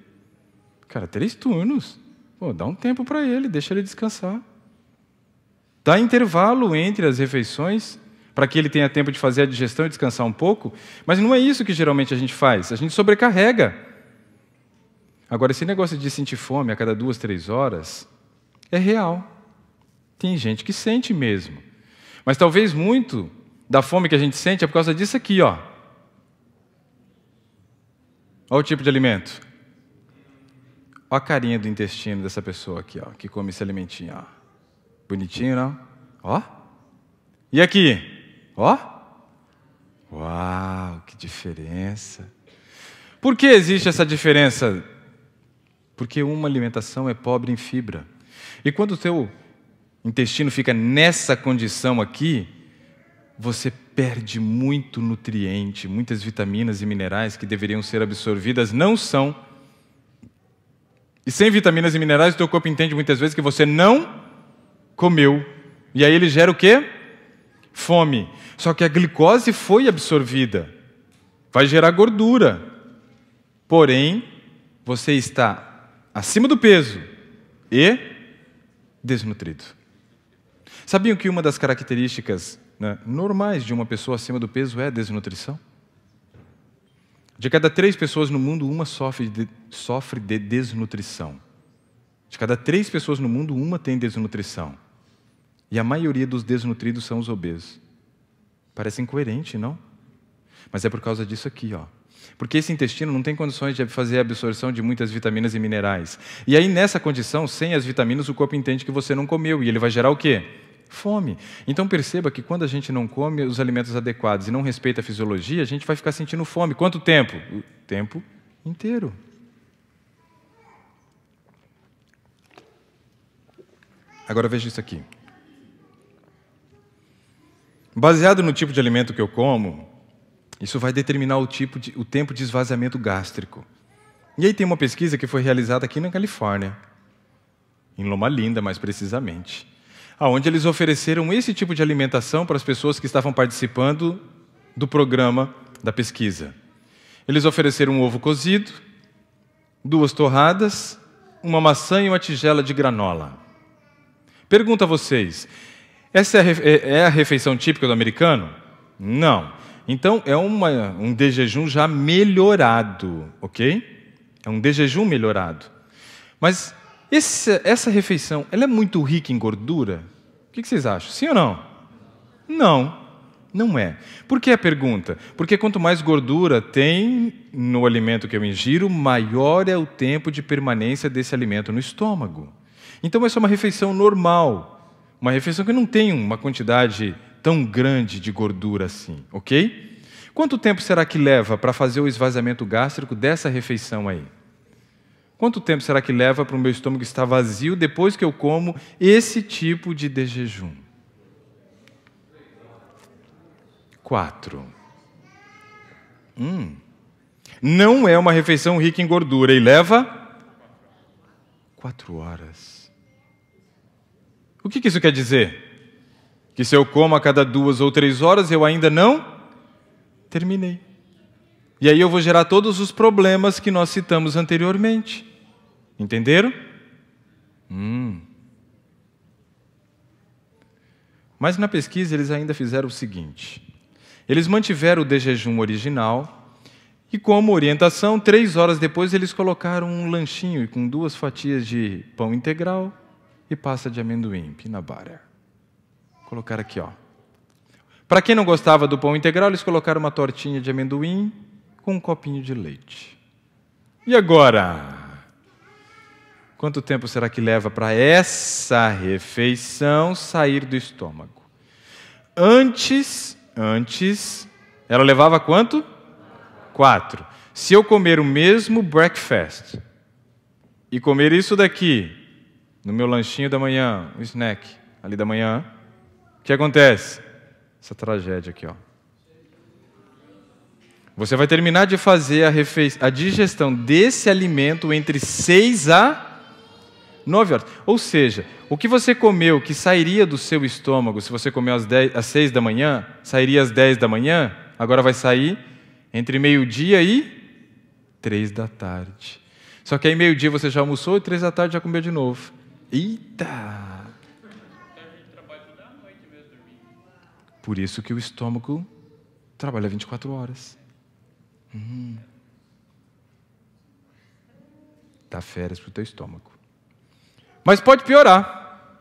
Cara, três turnos. Pô, dá um tempo para ele, deixa ele descansar. Dá intervalo entre as refeições para que ele tenha tempo de fazer a digestão e descansar um pouco, mas não é isso que geralmente a gente faz, a gente sobrecarrega. Agora, esse negócio de sentir fome a cada duas, três horas é real. Tem gente que sente mesmo. Mas talvez muito da fome que a gente sente é por causa disso aqui, ó. Olha o tipo de alimento. Olha a carinha do intestino dessa pessoa aqui, ó, que come esse alimentinho, ó. Bonitinho, não? Ó. E aqui? Ó! Uau, que diferença! Por que existe essa diferença? Porque uma alimentação é pobre em fibra. E quando o teu intestino fica nessa condição aqui, você perde muito nutriente, muitas vitaminas e minerais que deveriam ser absorvidas não são. E sem vitaminas e minerais, o teu corpo entende muitas vezes que você não comeu. E aí ele gera o quê? fome. Só que a glicose foi absorvida, vai gerar gordura. Porém, você está acima do peso e desnutrido. Sabiam que uma das características né, normais de uma pessoa acima do peso é a desnutrição? De cada três pessoas no mundo, uma sofre de, sofre de desnutrição. De cada três pessoas no mundo, uma tem desnutrição. E a maioria dos desnutridos são os obesos. Parece incoerente, não? Mas é por causa disso aqui, ó. Porque esse intestino não tem condições de fazer a absorção de muitas vitaminas e minerais. E aí, nessa condição, sem as vitaminas, o corpo entende que você não comeu. E ele vai gerar o quê? Fome. Então perceba que quando a gente não come os alimentos adequados e não respeita a fisiologia, a gente vai ficar sentindo fome. Quanto tempo? O tempo inteiro. Agora veja isso aqui. Baseado no tipo de alimento que eu como, isso vai determinar o, tipo de, o tempo de esvaziamento gástrico. E aí tem uma pesquisa que foi realizada aqui na Califórnia, em Loma Linda, mais precisamente, aonde eles ofereceram esse tipo de alimentação para as pessoas que estavam participando do programa da pesquisa. Eles ofereceram um ovo cozido, duas torradas, uma maçã e uma tigela de granola. Pergunta a vocês: essa é, é, é a refeição típica do americano? Não. Então, é uma, um dejejum já melhorado, ok? É um dejejum melhorado. Mas essa, essa refeição, ela é muito rica em gordura? O que vocês acham? Sim ou não? Não, não é. Por que a pergunta? Porque quanto mais gordura tem no alimento que eu ingiro, maior é o tempo de permanência desse alimento no estômago. Então, essa é uma refeição normal uma refeição que não tem uma quantidade tão grande de gordura assim, ok? Quanto tempo será que leva para fazer o esvaziamento gástrico dessa refeição aí? Quanto tempo será que leva para o meu estômago estar vazio depois que eu como esse tipo de desjejum? Quatro. Hum. Não é uma refeição rica em gordura e leva quatro horas. O que isso quer dizer? Que se eu como a cada duas ou três horas, eu ainda não terminei. E aí eu vou gerar todos os problemas que nós citamos anteriormente. Entenderam? Hum. Mas na pesquisa eles ainda fizeram o seguinte: eles mantiveram o de jejum original e, como orientação, três horas depois eles colocaram um lanchinho com duas fatias de pão integral e pasta de amendoim, peanut butter. Vou colocar aqui, ó. Para quem não gostava do pão integral, eles colocaram uma tortinha de amendoim com um copinho de leite. E agora? Quanto tempo será que leva para essa refeição sair do estômago? Antes, antes, ela levava quanto? Quatro. Se eu comer o mesmo breakfast e comer isso daqui no meu lanchinho da manhã, um snack ali da manhã, o que acontece? Essa tragédia aqui, ó. Você vai terminar de fazer a, a digestão desse alimento entre 6 a 9 horas. Ou seja, o que você comeu que sairia do seu estômago, se você comeu às, 10... às 6 da manhã, sairia às 10 da manhã, agora vai sair entre meio-dia e 3 da tarde. Só que aí meio-dia você já almoçou e 3 da tarde já comeu de novo. Eita! Por isso que o estômago trabalha 24 horas. Hum. Dá férias para o teu estômago. Mas pode piorar.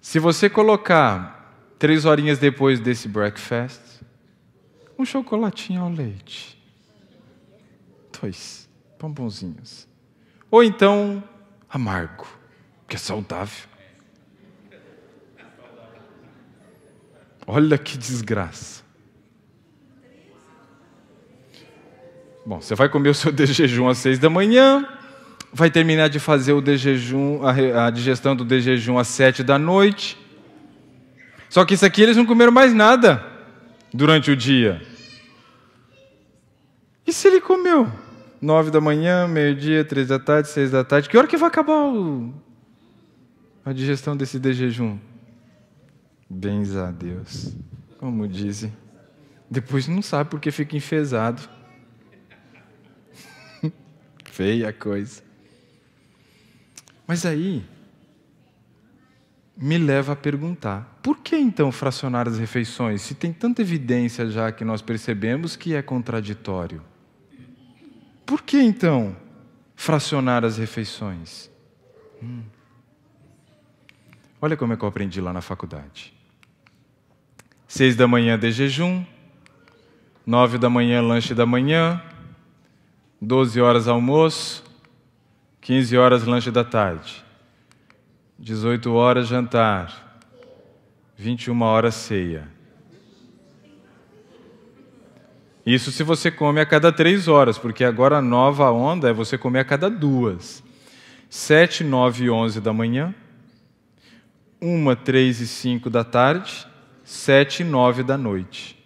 Se você colocar três horinhas depois desse breakfast, um chocolatinho ao leite, dois bombonzinhos ou então amargo, que é saudável. Olha que desgraça. Bom, você vai comer o seu <laughs> de jejum às seis da manhã, vai terminar de fazer o de jejum, a, digestão do de jejum às sete da noite. Só que isso aqui eles não comeram mais nada durante o dia. E se ele comeu? nove da manhã, meio-dia, três da tarde, seis da tarde. Que hora que vai acabar o... a digestão desse de jejum? Bens a Deus, como dizem. Depois não sabe porque fica enfesado. <laughs> Feia coisa. Mas aí me leva a perguntar: por que então fracionar as refeições, se tem tanta evidência já que nós percebemos que é contraditório? Por que então fracionar as refeições? Hum. Olha como é que eu aprendi lá na faculdade. Seis da manhã de jejum, nove da manhã lanche da manhã, doze horas almoço, quinze horas lanche da tarde, dezoito horas jantar, vinte e uma horas ceia. Isso se você come a cada três horas, porque agora a nova onda é você comer a cada duas. Sete, nove e onze da manhã, uma, três e cinco da tarde, sete e nove da noite.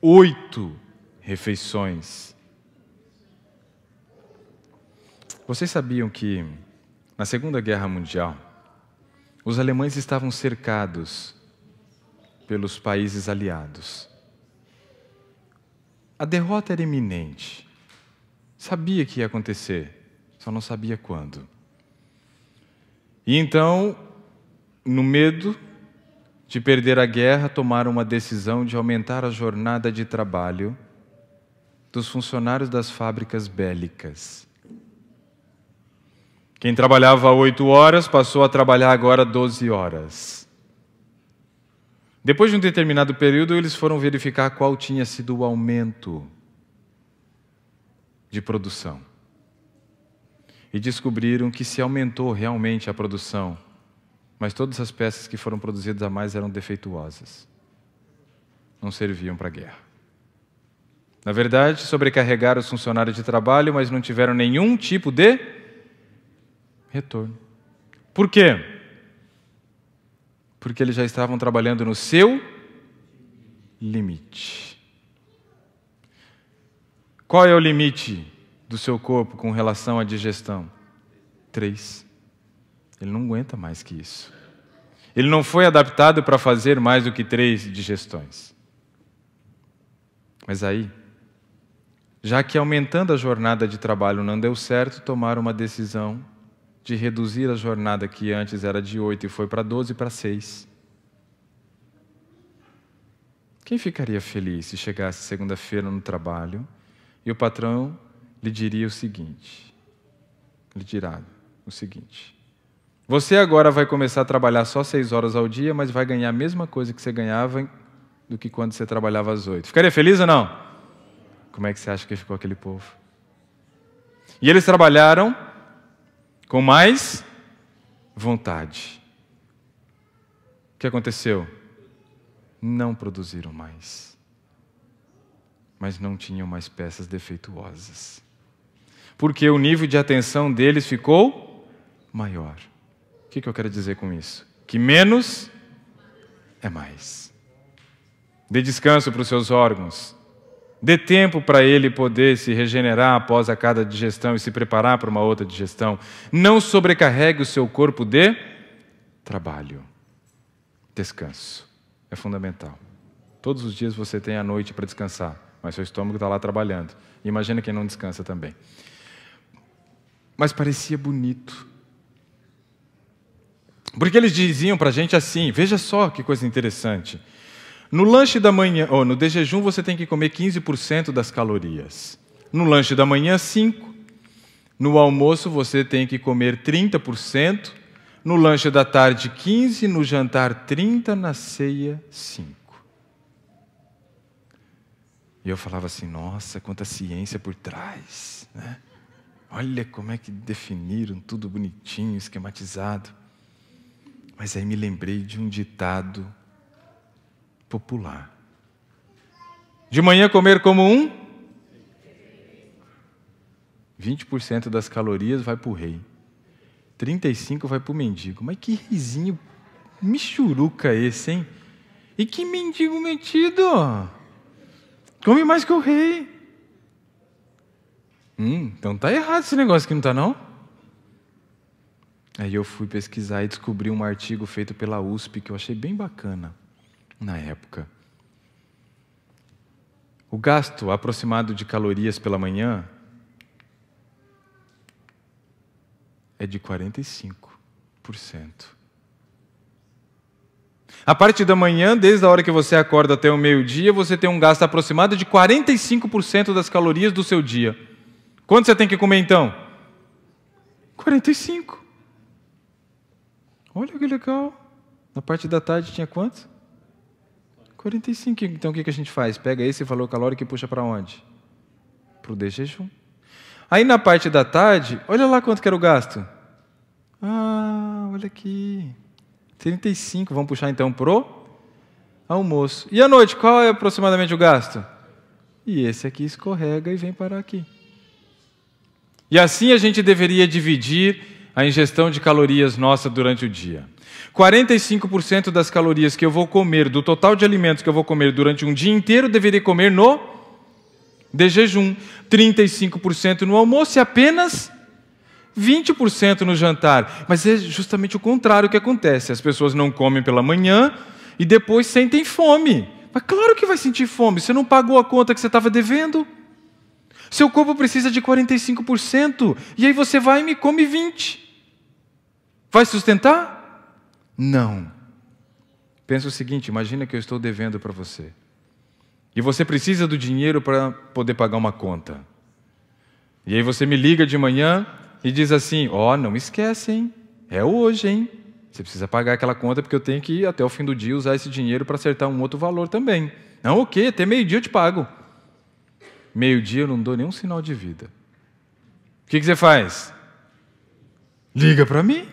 Oito refeições. Vocês sabiam que na Segunda Guerra Mundial os alemães estavam cercados pelos países aliados? A derrota era iminente. Sabia que ia acontecer, só não sabia quando. E então, no medo de perder a guerra, tomaram uma decisão de aumentar a jornada de trabalho dos funcionários das fábricas bélicas. Quem trabalhava oito horas passou a trabalhar agora doze horas. Depois de um determinado período, eles foram verificar qual tinha sido o aumento de produção. E descobriram que se aumentou realmente a produção, mas todas as peças que foram produzidas a mais eram defeituosas. Não serviam para a guerra. Na verdade, sobrecarregaram os funcionários de trabalho, mas não tiveram nenhum tipo de retorno. Por quê? porque eles já estavam trabalhando no seu limite. Qual é o limite do seu corpo com relação à digestão? Três. Ele não aguenta mais que isso. Ele não foi adaptado para fazer mais do que três digestões. Mas aí, já que aumentando a jornada de trabalho não deu certo, tomar uma decisão de reduzir a jornada que antes era de 8 e foi para 12 para 6. Quem ficaria feliz se chegasse segunda-feira no trabalho e o patrão lhe diria o seguinte: lhe dirá o seguinte. Você agora vai começar a trabalhar só seis horas ao dia, mas vai ganhar a mesma coisa que você ganhava do que quando você trabalhava às oito. Ficaria feliz ou não? Como é que você acha que ficou aquele povo? E eles trabalharam com mais vontade. O que aconteceu? Não produziram mais. Mas não tinham mais peças defeituosas. Porque o nível de atenção deles ficou maior. O que eu quero dizer com isso? Que menos é mais. Dê descanso para os seus órgãos. Dê tempo para ele poder se regenerar após a cada digestão e se preparar para uma outra digestão. Não sobrecarregue o seu corpo de trabalho. Descanso é fundamental. Todos os dias você tem a noite para descansar, mas seu estômago está lá trabalhando. Imagina quem não descansa também. Mas parecia bonito. Porque eles diziam para a gente assim: veja só que coisa interessante. No lanche da manhã, ou oh, no de jejum, você tem que comer 15% das calorias. No lanche da manhã, 5%. No almoço, você tem que comer 30%. No lanche da tarde, 15%. No jantar, 30%. Na ceia, 5%. E eu falava assim: nossa, quanta ciência por trás. Né? Olha como é que definiram tudo bonitinho, esquematizado. Mas aí me lembrei de um ditado popular. De manhã comer como um? 20% das calorias vai para o rei. 35% vai para o mendigo. Mas que risinho, michuruca esse, hein? E que mendigo metido! Come mais que o rei. Hum, então tá errado esse negócio que não tá não? Aí eu fui pesquisar e descobri um artigo feito pela USP que eu achei bem bacana na época. O gasto aproximado de calorias pela manhã é de 45%. A parte da manhã, desde a hora que você acorda até o meio-dia, você tem um gasto aproximado de 45% das calorias do seu dia. Quanto você tem que comer então? 45. Olha que legal. Na parte da tarde tinha quantos? 45. Então o que a gente faz? Pega esse valor calórico e puxa para onde? Para o de jejum. Aí na parte da tarde, olha lá quanto que era o gasto. Ah, olha aqui. 35. Vamos puxar então pro almoço. E à noite, qual é aproximadamente o gasto? E esse aqui escorrega e vem parar aqui. E assim a gente deveria dividir a ingestão de calorias nossa durante o dia. 45% das calorias que eu vou comer, do total de alimentos que eu vou comer durante um dia inteiro, deveria comer no de jejum, 35% no almoço e apenas 20% no jantar. Mas é justamente o contrário que acontece. As pessoas não comem pela manhã e depois sentem fome. Mas claro que vai sentir fome. Você não pagou a conta que você estava devendo. Seu corpo precisa de 45%. E aí você vai e me come 20%. Vai sustentar? não. Pensa o seguinte: imagina que eu estou devendo para você. E você precisa do dinheiro para poder pagar uma conta. E aí você me liga de manhã e diz assim: Ó, oh, não esquece, hein? É hoje, hein? Você precisa pagar aquela conta porque eu tenho que ir até o fim do dia usar esse dinheiro para acertar um outro valor também. Não, o okay, quê? Até meio-dia eu te pago. Meio-dia eu não dou nenhum sinal de vida. O que, que você faz? Liga para mim.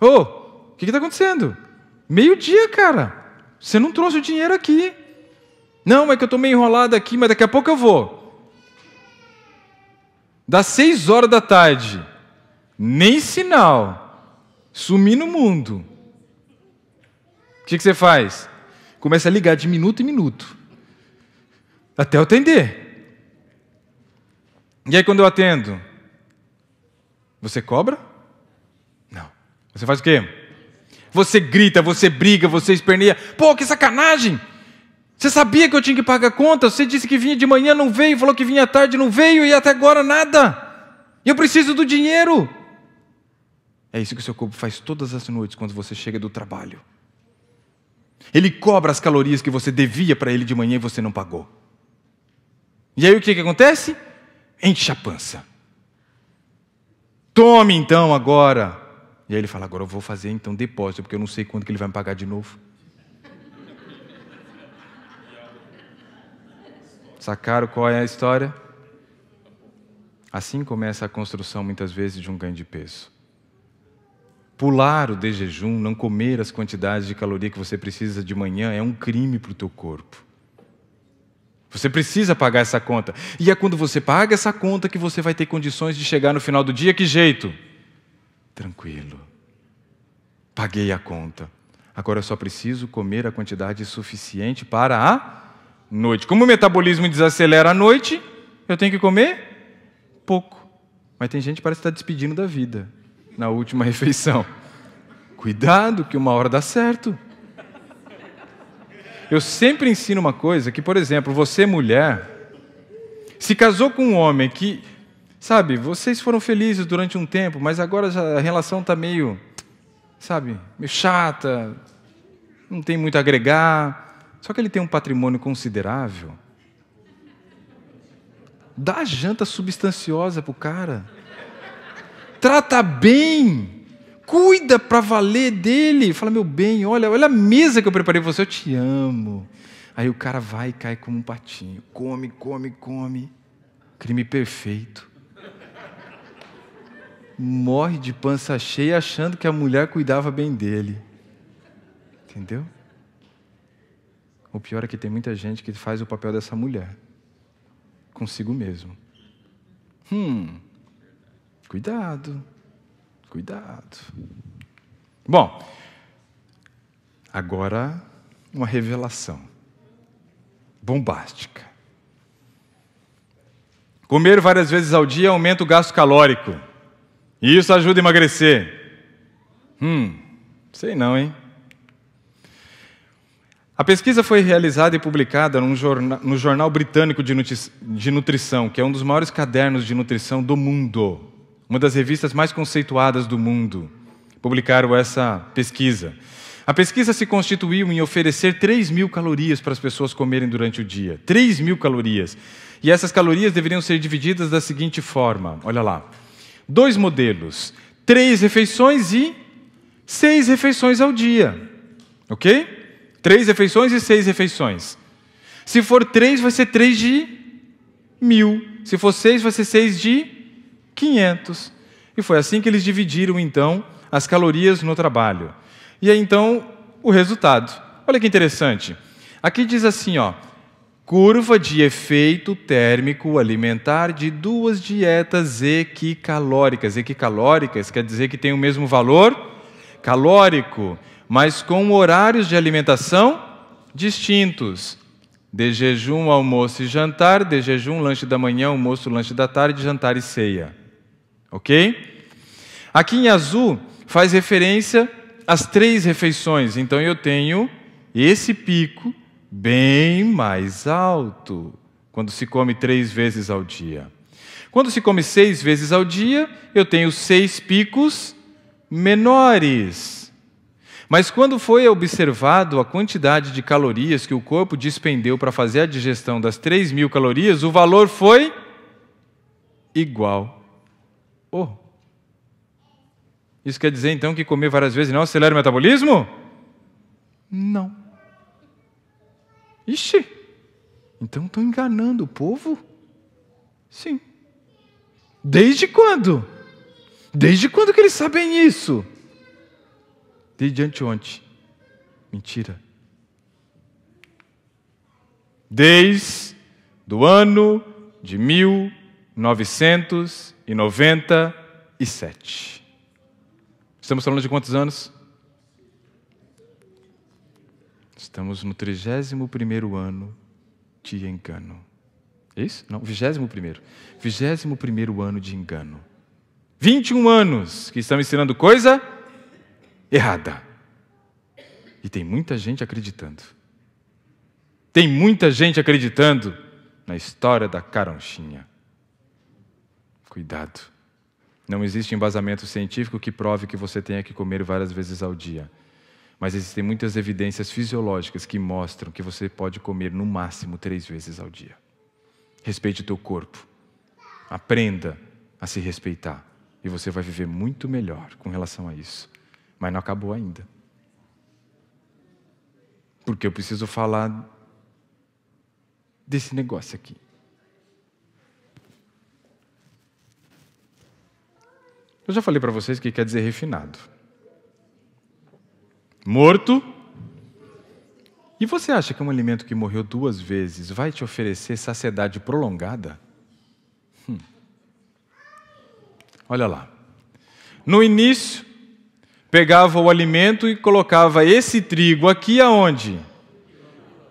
Ô, oh, que está acontecendo? Meio-dia, cara. Você não trouxe o dinheiro aqui. Não, é que eu estou meio enrolado aqui, mas daqui a pouco eu vou. Das seis horas da tarde, nem sinal, sumi no mundo. O que, que você faz? Começa a ligar de minuto em minuto, até eu atender. E aí, quando eu atendo, você cobra? Não. Você faz o quê? Você grita, você briga, você esperneia. Pô, que sacanagem! Você sabia que eu tinha que pagar conta? Você disse que vinha de manhã, não veio, falou que vinha à tarde, não veio e até agora nada. Eu preciso do dinheiro. É isso que o seu corpo faz todas as noites quando você chega do trabalho. Ele cobra as calorias que você devia para ele de manhã e você não pagou. E aí o que, que acontece? Enche a pança. Tome então agora e aí ele fala: Agora eu vou fazer então depósito, porque eu não sei quando que ele vai me pagar de novo. Sacaram qual é a história? Assim começa a construção, muitas vezes, de um ganho de peso. Pular o de jejum, não comer as quantidades de caloria que você precisa de manhã, é um crime para o teu corpo. Você precisa pagar essa conta. E é quando você paga essa conta que você vai ter condições de chegar no final do dia, que jeito? tranquilo. Paguei a conta. Agora eu só preciso comer a quantidade suficiente para a noite. Como o metabolismo desacelera à noite, eu tenho que comer pouco. Mas tem gente que parece estar tá despedindo da vida na última <laughs> refeição. Cuidado, que uma hora dá certo. Eu sempre ensino uma coisa: que, por exemplo, você, mulher, se casou com um homem que Sabe, vocês foram felizes durante um tempo, mas agora a relação está meio, sabe, meio chata, não tem muito a agregar. Só que ele tem um patrimônio considerável. Dá janta substanciosa pro cara. Trata bem. Cuida para valer dele. Fala, meu bem, olha, olha a mesa que eu preparei para você, eu te amo. Aí o cara vai e cai como um patinho. Come, come, come. Crime perfeito morre de pança cheia achando que a mulher cuidava bem dele. Entendeu? O pior é que tem muita gente que faz o papel dessa mulher consigo mesmo. Hum, cuidado, cuidado. Bom, agora uma revelação bombástica. Comer várias vezes ao dia aumenta o gasto calórico. E isso ajuda a emagrecer? Hum, sei não, hein? A pesquisa foi realizada e publicada jornal, no Jornal Britânico de, de Nutrição, que é um dos maiores cadernos de nutrição do mundo, uma das revistas mais conceituadas do mundo. Publicaram essa pesquisa. A pesquisa se constituiu em oferecer 3 mil calorias para as pessoas comerem durante o dia. 3 mil calorias. E essas calorias deveriam ser divididas da seguinte forma: olha lá dois modelos: três refeições e seis refeições ao dia. Ok? Três refeições e seis refeições. Se for três, vai ser três de mil. Se for seis, vai ser seis de quinhentos. E foi assim que eles dividiram, então, as calorias no trabalho. E aí, então, o resultado. Olha que interessante. Aqui diz assim, ó, curva de efeito térmico alimentar de duas dietas equicalóricas. Equicalóricas quer dizer que tem o mesmo valor calórico, mas com horários de alimentação distintos. De jejum, almoço e jantar, de jejum, lanche da manhã, almoço, lanche da tarde, jantar e ceia. Ok? Aqui em azul faz referência às três refeições. Então eu tenho esse pico bem mais alto quando se come três vezes ao dia. Quando se come seis vezes ao dia, eu tenho seis picos menores. Mas quando foi observado a quantidade de calorias que o corpo despendeu para fazer a digestão das 3 mil calorias, o valor foi igual. Oh. Isso quer dizer então que comer várias vezes não acelera o metabolismo? Não. Ixi, então estão enganando o povo? Sim. Desde quando? Desde quando que eles sabem isso? Desde anteontem. Mentira. Desde do ano de 1997. Estamos falando de quantos anos? Estamos no 31 ano de engano. É isso? Não, 21 21 ano de engano. 21 anos que estão ensinando coisa errada. E tem muita gente acreditando. Tem muita gente acreditando na história da caronchinha. Cuidado. Não existe embasamento científico que prove que você tenha que comer várias vezes ao dia. Mas existem muitas evidências fisiológicas que mostram que você pode comer no máximo três vezes ao dia. Respeite o teu corpo. Aprenda a se respeitar. E você vai viver muito melhor com relação a isso. Mas não acabou ainda. Porque eu preciso falar desse negócio aqui. Eu já falei para vocês que quer dizer refinado morto. E você acha que um alimento que morreu duas vezes vai te oferecer saciedade prolongada? Hum. Olha lá. No início, pegava o alimento e colocava esse trigo aqui aonde?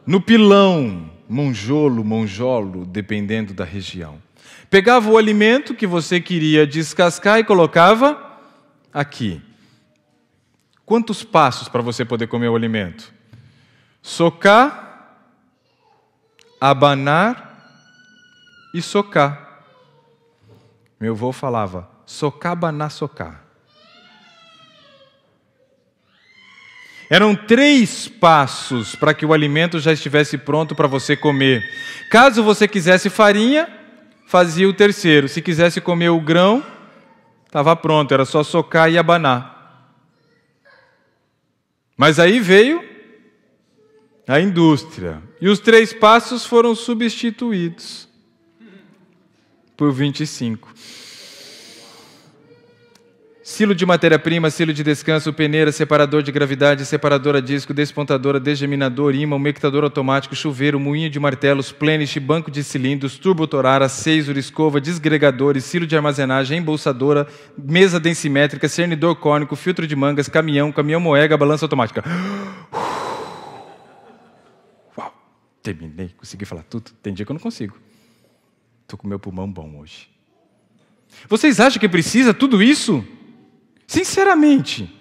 No pilão, monjolo, monjolo, dependendo da região. Pegava o alimento que você queria descascar e colocava aqui. Quantos passos para você poder comer o alimento? Socar, abanar e socar. Meu avô falava: socar, abanar, socar. Eram três passos para que o alimento já estivesse pronto para você comer. Caso você quisesse farinha, fazia o terceiro. Se quisesse comer o grão, estava pronto, era só socar e abanar. Mas aí veio a indústria. E os três passos foram substituídos por 25. Silo de matéria-prima, silo de descanso, peneira, separador de gravidade, separadora disco, despontadora, desgeminador, imã, umectador automático, chuveiro, moinho de martelos, plenish, banco de cilindros, turbotorara, seisor, escova, desgregadores, silo de armazenagem, embolsadora, mesa densimétrica, cernidor cônico, filtro de mangas, caminhão, caminhão moega, balança automática. <gasps> Uau, terminei, consegui falar tudo. Tem dia que eu não consigo. Estou com meu pulmão bom hoje. Vocês acham que precisa tudo isso? Sinceramente,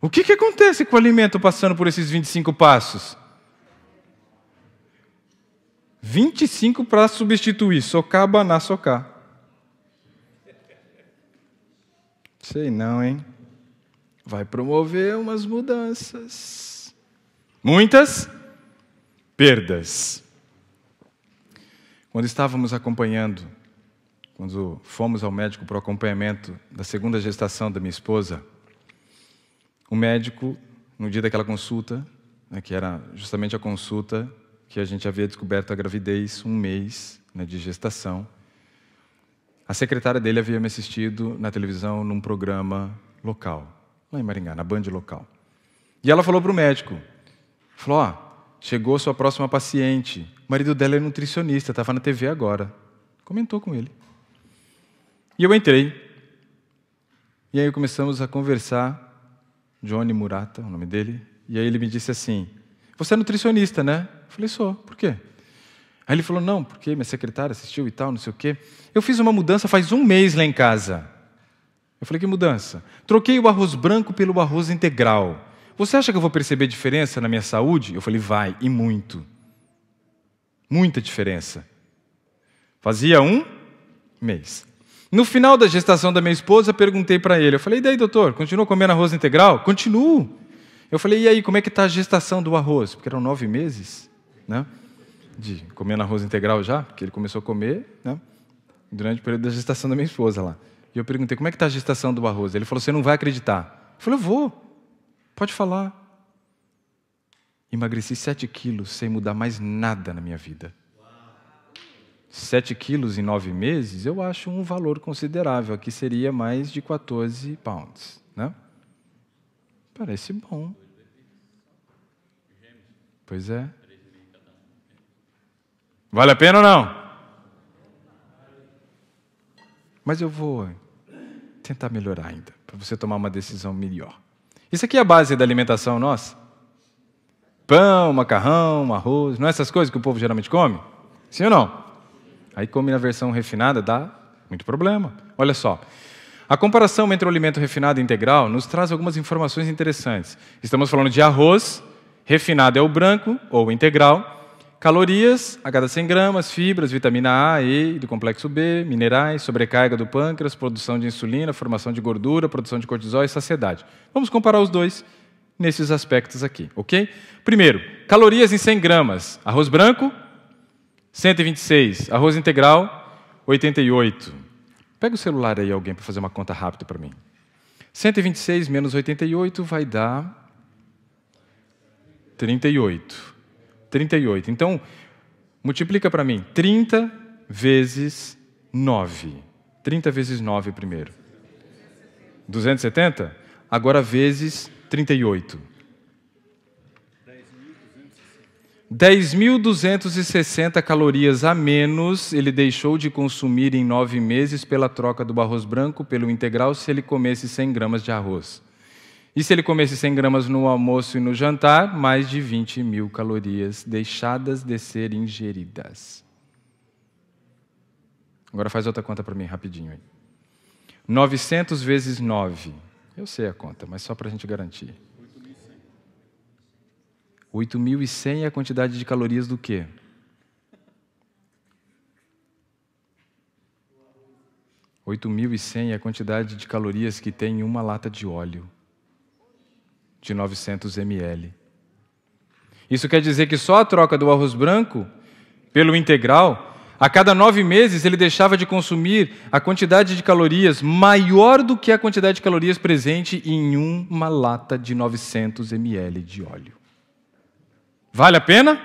o que, que acontece com o alimento passando por esses 25 passos? 25 para substituir, socar, banar, socar. Sei não, hein? Vai promover umas mudanças. Muitas perdas. Quando estávamos acompanhando quando fomos ao médico para o acompanhamento da segunda gestação da minha esposa, o médico, no dia daquela consulta, né, que era justamente a consulta que a gente havia descoberto a gravidez um mês né, de gestação, a secretária dele havia me assistido na televisão num programa local, lá em Maringá, na Band local. E ela falou para o médico, falou, ó, chegou sua próxima paciente, o marido dela é nutricionista, estava na TV agora. Comentou com ele. E eu entrei. E aí começamos a conversar, Johnny Murata, o nome dele, e aí ele me disse assim: Você é nutricionista, né? Eu falei: Sou, por quê? Aí ele falou: Não, porque minha secretária assistiu e tal, não sei o quê. Eu fiz uma mudança faz um mês lá em casa. Eu falei: Que mudança? Troquei o arroz branco pelo arroz integral. Você acha que eu vou perceber diferença na minha saúde? Eu falei: Vai, e muito. Muita diferença. Fazia um mês. No final da gestação da minha esposa, perguntei para ele. Eu falei, e daí, doutor, continua comendo arroz integral? Continuo. Eu falei, e aí, como é que está a gestação do arroz? Porque eram nove meses, né? De comendo arroz integral já, porque ele começou a comer, né? Durante o período da gestação da minha esposa lá. E eu perguntei, como é que está a gestação do arroz? Ele falou, você não vai acreditar. Eu falei, eu vou. Pode falar. Emagreci sete quilos sem mudar mais nada na minha vida. 7 quilos em 9 meses, eu acho um valor considerável, aqui seria mais de 14 pounds. Né? Parece bom. Pois é. Vale a pena ou não? Mas eu vou tentar melhorar ainda, para você tomar uma decisão melhor. Isso aqui é a base da alimentação nossa? Pão, macarrão, arroz, não é essas coisas que o povo geralmente come? Sim ou não? Aí come na versão refinada, dá muito problema. Olha só. A comparação entre o alimento refinado e integral nos traz algumas informações interessantes. Estamos falando de arroz, refinado é o branco ou integral, calorias a cada 100 gramas, fibras, vitamina A, E, do complexo B, minerais, sobrecarga do pâncreas, produção de insulina, formação de gordura, produção de cortisol e saciedade. Vamos comparar os dois nesses aspectos aqui, ok? Primeiro, calorias em 100 gramas. Arroz branco, 126. Arroz integral, 88. Pega o celular aí, alguém, para fazer uma conta rápida para mim. 126 menos 88 vai dar 38. 38. Então, multiplica para mim. 30 vezes 9. 30 vezes 9 primeiro. 270? Agora vezes 38. 10.260 calorias a menos ele deixou de consumir em nove meses pela troca do arroz branco pelo integral se ele comesse 100 gramas de arroz. E se ele comesse 100 gramas no almoço e no jantar, mais de 20 mil calorias deixadas de ser ingeridas. Agora faz outra conta para mim rapidinho aí. 900 vezes 9. Eu sei a conta, mas só para a gente garantir. 8.100 é a quantidade de calorias do quê? Oito mil e cem é a quantidade de calorias que tem uma lata de óleo de 900 ml. Isso quer dizer que só a troca do arroz branco pelo integral, a cada nove meses ele deixava de consumir a quantidade de calorias maior do que a quantidade de calorias presente em uma lata de 900 ml de óleo. Vale a pena?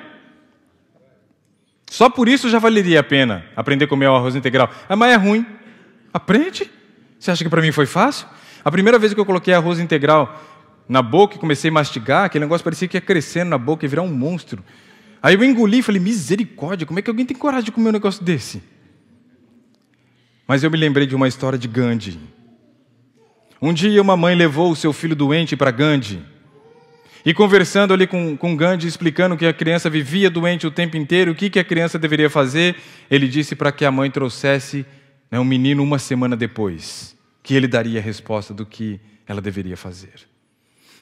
Só por isso já valeria a pena aprender a comer o arroz integral. Ah, mas é ruim. Aprende. Você acha que para mim foi fácil? A primeira vez que eu coloquei arroz integral na boca e comecei a mastigar, aquele negócio parecia que ia crescendo na boca e virar um monstro. Aí eu engoli e falei, misericórdia, como é que alguém tem coragem de comer um negócio desse? Mas eu me lembrei de uma história de Gandhi. Um dia uma mãe levou o seu filho doente para Gandhi e conversando ali com, com Gandhi, explicando que a criança vivia doente o tempo inteiro, o que, que a criança deveria fazer, ele disse para que a mãe trouxesse né, um menino uma semana depois, que ele daria a resposta do que ela deveria fazer.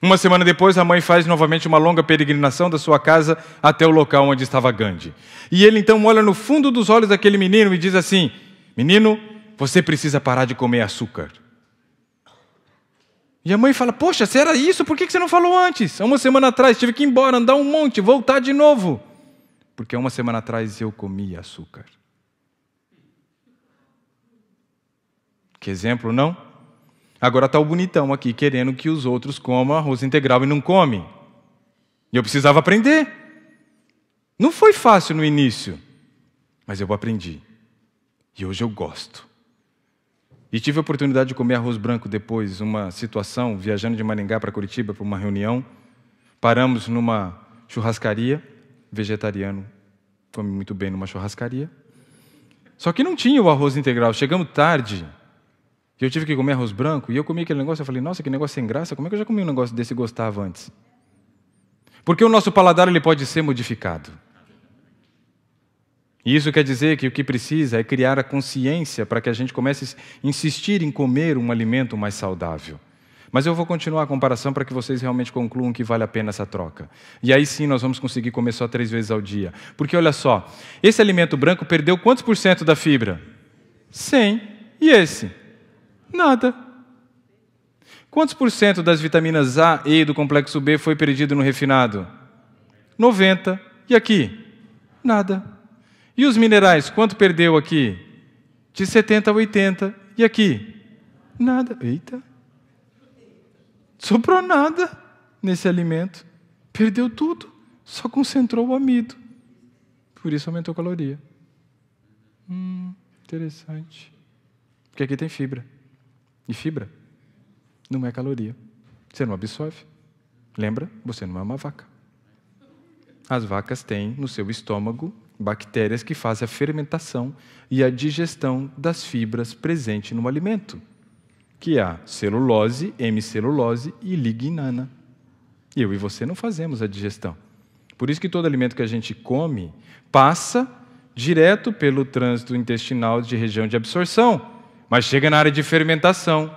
Uma semana depois, a mãe faz novamente uma longa peregrinação da sua casa até o local onde estava Gandhi. E ele então olha no fundo dos olhos daquele menino e diz assim: Menino, você precisa parar de comer açúcar. E a mãe fala: Poxa, se era isso, por que você não falou antes? Há uma semana atrás tive que ir embora, andar um monte, voltar de novo. Porque há uma semana atrás eu comia açúcar. Que exemplo, não? Agora está o bonitão aqui querendo que os outros comam arroz integral e não come. E eu precisava aprender. Não foi fácil no início, mas eu aprendi. E hoje eu gosto. E tive a oportunidade de comer arroz branco depois, uma situação, viajando de Maringá para Curitiba para uma reunião. Paramos numa churrascaria, vegetariano, come muito bem numa churrascaria. Só que não tinha o arroz integral, chegamos tarde. E eu tive que comer arroz branco, e eu comi aquele negócio, eu falei, nossa, que negócio sem graça, como é que eu já comi um negócio desse e gostava antes? Porque o nosso paladar ele pode ser modificado. E isso quer dizer que o que precisa é criar a consciência para que a gente comece a insistir em comer um alimento mais saudável. Mas eu vou continuar a comparação para que vocês realmente concluam que vale a pena essa troca. E aí sim nós vamos conseguir comer só três vezes ao dia. Porque olha só, esse alimento branco perdeu quantos por cento da fibra? 100. E esse? Nada. Quantos por cento das vitaminas A, E do complexo B foi perdido no refinado? 90. E aqui? Nada. E os minerais, quanto perdeu aqui? De 70 a 80. E aqui? Nada. Eita. Sobrou nada nesse alimento. Perdeu tudo. Só concentrou o amido. Por isso aumentou a caloria. Hum, interessante. Porque aqui tem fibra. E fibra não é caloria. Você não absorve. Lembra? Você não é uma vaca. As vacas têm no seu estômago bactérias que fazem a fermentação e a digestão das fibras presentes no alimento, que há é celulose, hemicelulose e lignana. Eu e você não fazemos a digestão. Por isso que todo alimento que a gente come passa direto pelo trânsito intestinal de região de absorção, mas chega na área de fermentação.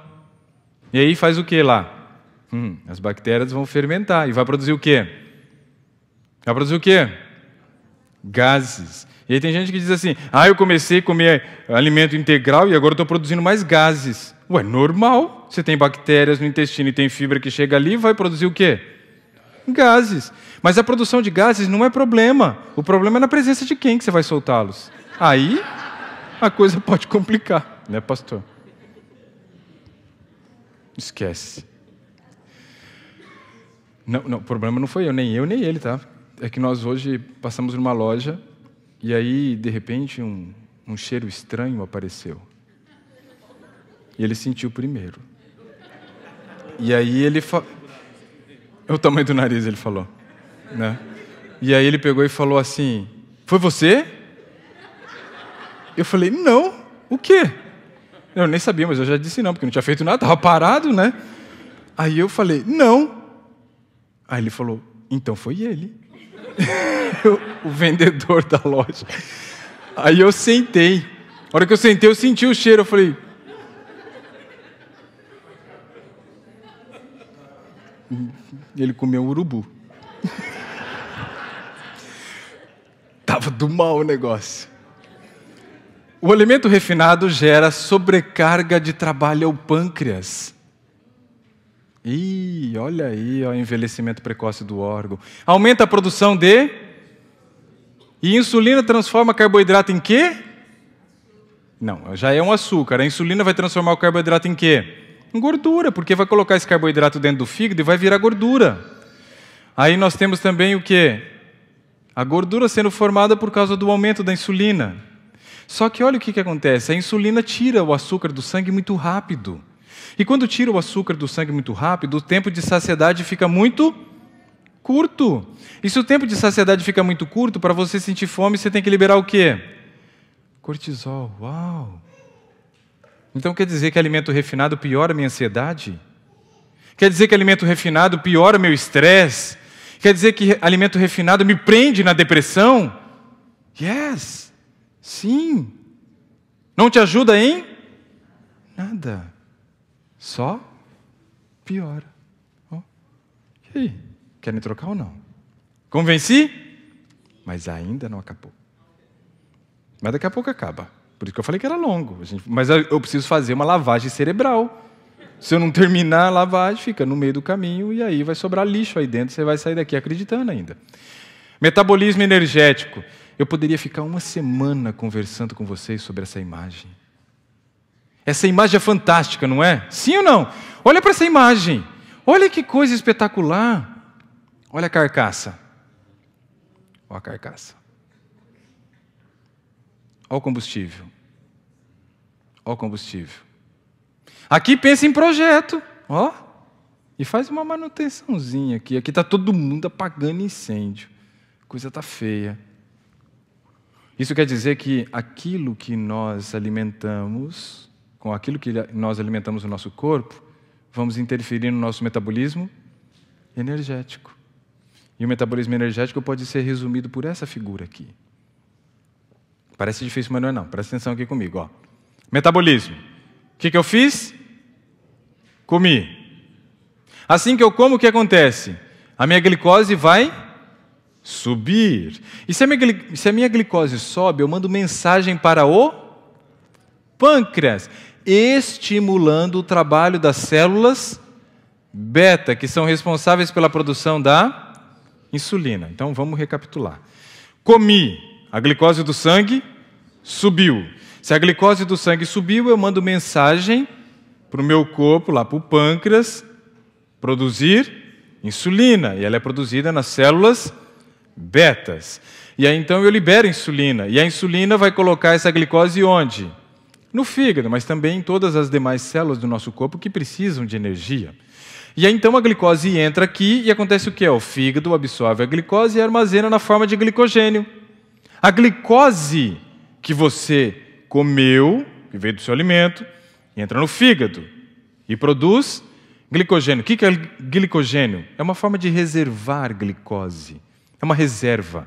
E aí faz o que lá? Hum, as bactérias vão fermentar e vai produzir o quê? Vai produzir o quê? gases. E aí tem gente que diz assim: ah, eu comecei a comer alimento integral e agora estou produzindo mais gases. Ué, normal. Você tem bactérias no intestino e tem fibra que chega ali, vai produzir o quê? Gases. Mas a produção de gases não é problema. O problema é na presença de quem que você vai soltá-los. Aí a coisa <laughs> pode complicar, né, pastor? Esquece. Não, não, o problema não foi eu, nem eu, nem ele, tá? é que nós hoje passamos numa loja e aí, de repente, um, um cheiro estranho apareceu. E ele sentiu primeiro. E aí ele. Fa... É o tamanho do nariz, ele falou. Né? E aí ele pegou e falou assim: Foi você? Eu falei: Não, o quê? Eu nem sabia, mas eu já disse não, porque não tinha feito nada, estava parado, né? Aí eu falei: Não. Aí ele falou: Então foi ele. <laughs> o vendedor da loja. Aí eu sentei. A hora que eu sentei, eu senti o cheiro. Eu falei. Ele comeu um urubu. <laughs> Tava do mal o negócio. O alimento refinado gera sobrecarga de trabalho ao pâncreas. Ih, olha aí o envelhecimento precoce do órgão. Aumenta a produção de. E insulina transforma carboidrato em quê? Não, já é um açúcar. A insulina vai transformar o carboidrato em quê? Em gordura, porque vai colocar esse carboidrato dentro do fígado e vai virar gordura. Aí nós temos também o quê? A gordura sendo formada por causa do aumento da insulina. Só que olha o que, que acontece: a insulina tira o açúcar do sangue muito rápido. E quando tira o açúcar do sangue muito rápido, o tempo de saciedade fica muito curto. E se o tempo de saciedade fica muito curto, para você sentir fome, você tem que liberar o quê? Cortisol. Uau! Então quer dizer que alimento refinado piora a minha ansiedade? Quer dizer que alimento refinado piora meu estresse? Quer dizer que alimento refinado me prende na depressão? Yes! Sim! Não te ajuda em nada. Só piora. Oh. E aí? Querem trocar ou não? Convenci? Mas ainda não acabou. Mas daqui a pouco acaba. Por isso que eu falei que era longo. Mas eu preciso fazer uma lavagem cerebral. Se eu não terminar a lavagem, fica no meio do caminho e aí vai sobrar lixo aí dentro. Você vai sair daqui acreditando ainda. Metabolismo energético. Eu poderia ficar uma semana conversando com vocês sobre essa imagem. Essa imagem é fantástica, não é? Sim ou não? Olha para essa imagem. Olha que coisa espetacular. Olha a carcaça. Olha a carcaça. Olha o combustível. Olha o combustível. Aqui pensa em projeto. Ó. E faz uma manutençãozinha aqui. Aqui está todo mundo apagando incêndio. A coisa está feia. Isso quer dizer que aquilo que nós alimentamos com aquilo que nós alimentamos o nosso corpo, vamos interferir no nosso metabolismo energético. E o metabolismo energético pode ser resumido por essa figura aqui. Parece difícil, mas não é não. Presta atenção aqui comigo. Ó. Metabolismo. O que, que eu fiz? Comi. Assim que eu como, o que acontece? A minha glicose vai subir. E se a, minha, se a minha glicose sobe, eu mando mensagem para o pâncreas estimulando o trabalho das células beta, que são responsáveis pela produção da insulina. Então vamos recapitular. Comi, a glicose do sangue subiu. Se a glicose do sangue subiu, eu mando mensagem para o meu corpo, lá para o pâncreas, produzir insulina. E ela é produzida nas células betas. E aí então eu libero insulina. E a insulina vai colocar essa glicose onde? no fígado, mas também em todas as demais células do nosso corpo que precisam de energia. E aí então a glicose entra aqui e acontece o que? O fígado absorve a glicose e armazena na forma de glicogênio. A glicose que você comeu, que veio do seu alimento, entra no fígado e produz glicogênio. O que é glicogênio? É uma forma de reservar glicose, é uma reserva.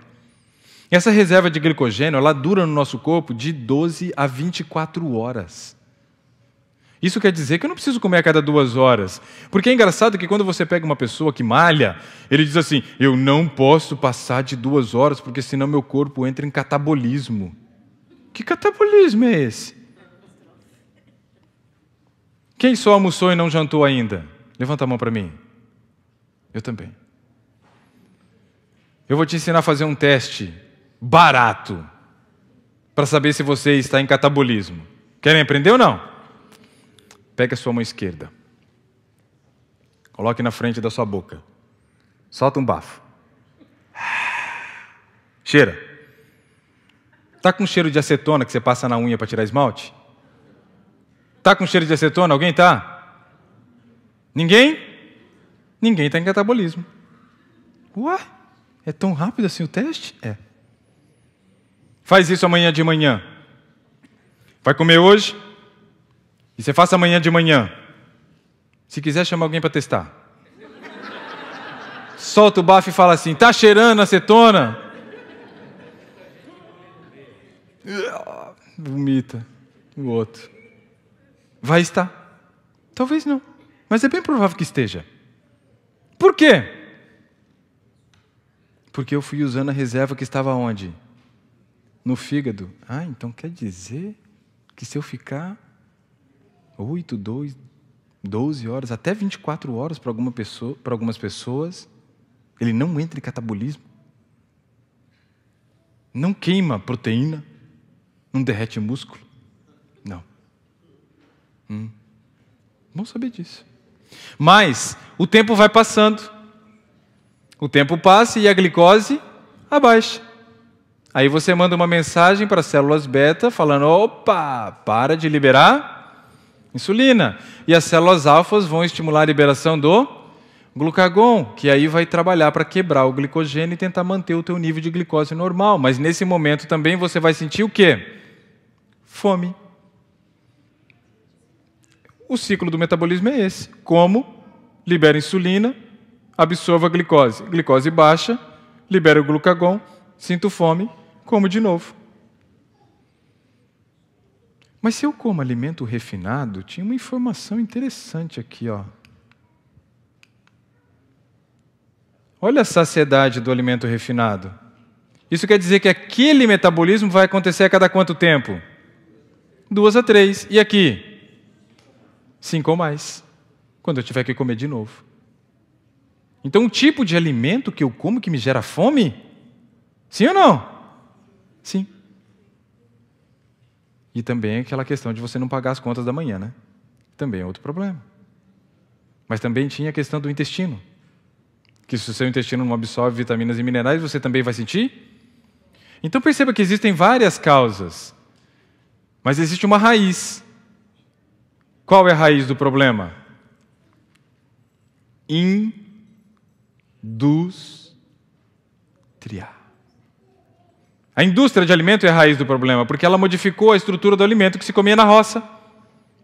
Essa reserva de glicogênio ela dura no nosso corpo de 12 a 24 horas. Isso quer dizer que eu não preciso comer a cada duas horas. Porque é engraçado que quando você pega uma pessoa que malha, ele diz assim: eu não posso passar de duas horas, porque senão meu corpo entra em catabolismo. Que catabolismo é esse? Quem só almoçou e não jantou ainda? Levanta a mão para mim. Eu também. Eu vou te ensinar a fazer um teste barato para saber se você está em catabolismo. Querem aprender ou não? Pegue a sua mão esquerda. Coloque na frente da sua boca. Solta um bafo. Cheira. Tá com cheiro de acetona que você passa na unha para tirar esmalte? Tá com cheiro de acetona? Alguém tá? Ninguém? Ninguém está em catabolismo. Ué? É tão rápido assim o teste? É. Faz isso amanhã de manhã. Vai comer hoje? E você faça amanhã de manhã. Se quiser, chama alguém para testar. Solta o bafo e fala assim: tá cheirando acetona? Vomita. O outro. Vai estar. Talvez não. Mas é bem provável que esteja. Por quê? Porque eu fui usando a reserva que estava onde? no fígado. Ah, então quer dizer que se eu ficar 8, 2, 12 horas, até 24 horas para alguma pessoa, para algumas pessoas, ele não entra em catabolismo. Não queima proteína, não derrete músculo. Não. Hum. Bom saber disso. Mas o tempo vai passando. O tempo passa e a glicose abaixa. Aí você manda uma mensagem para as células beta falando: opa, para de liberar insulina. E as células alfas vão estimular a liberação do glucagon, que aí vai trabalhar para quebrar o glicogênio e tentar manter o teu nível de glicose normal. Mas nesse momento também você vai sentir o quê? Fome. O ciclo do metabolismo é esse. Como libera insulina, absorva a glicose. Glicose baixa, libera o glucagon, sinto fome, como de novo. Mas se eu como alimento refinado, tinha uma informação interessante aqui, ó. Olha a saciedade do alimento refinado. Isso quer dizer que aquele metabolismo vai acontecer a cada quanto tempo? Duas a três. E aqui? Cinco ou mais. Quando eu tiver que comer de novo. Então, o tipo de alimento que eu como que me gera fome? Sim ou não? Sim. E também é aquela questão de você não pagar as contas da manhã, né? Também é outro problema. Mas também tinha a questão do intestino. Que se o seu intestino não absorve vitaminas e minerais, você também vai sentir? Então perceba que existem várias causas, mas existe uma raiz. Qual é a raiz do problema? indústria a indústria de alimento é a raiz do problema, porque ela modificou a estrutura do alimento que se comia na roça.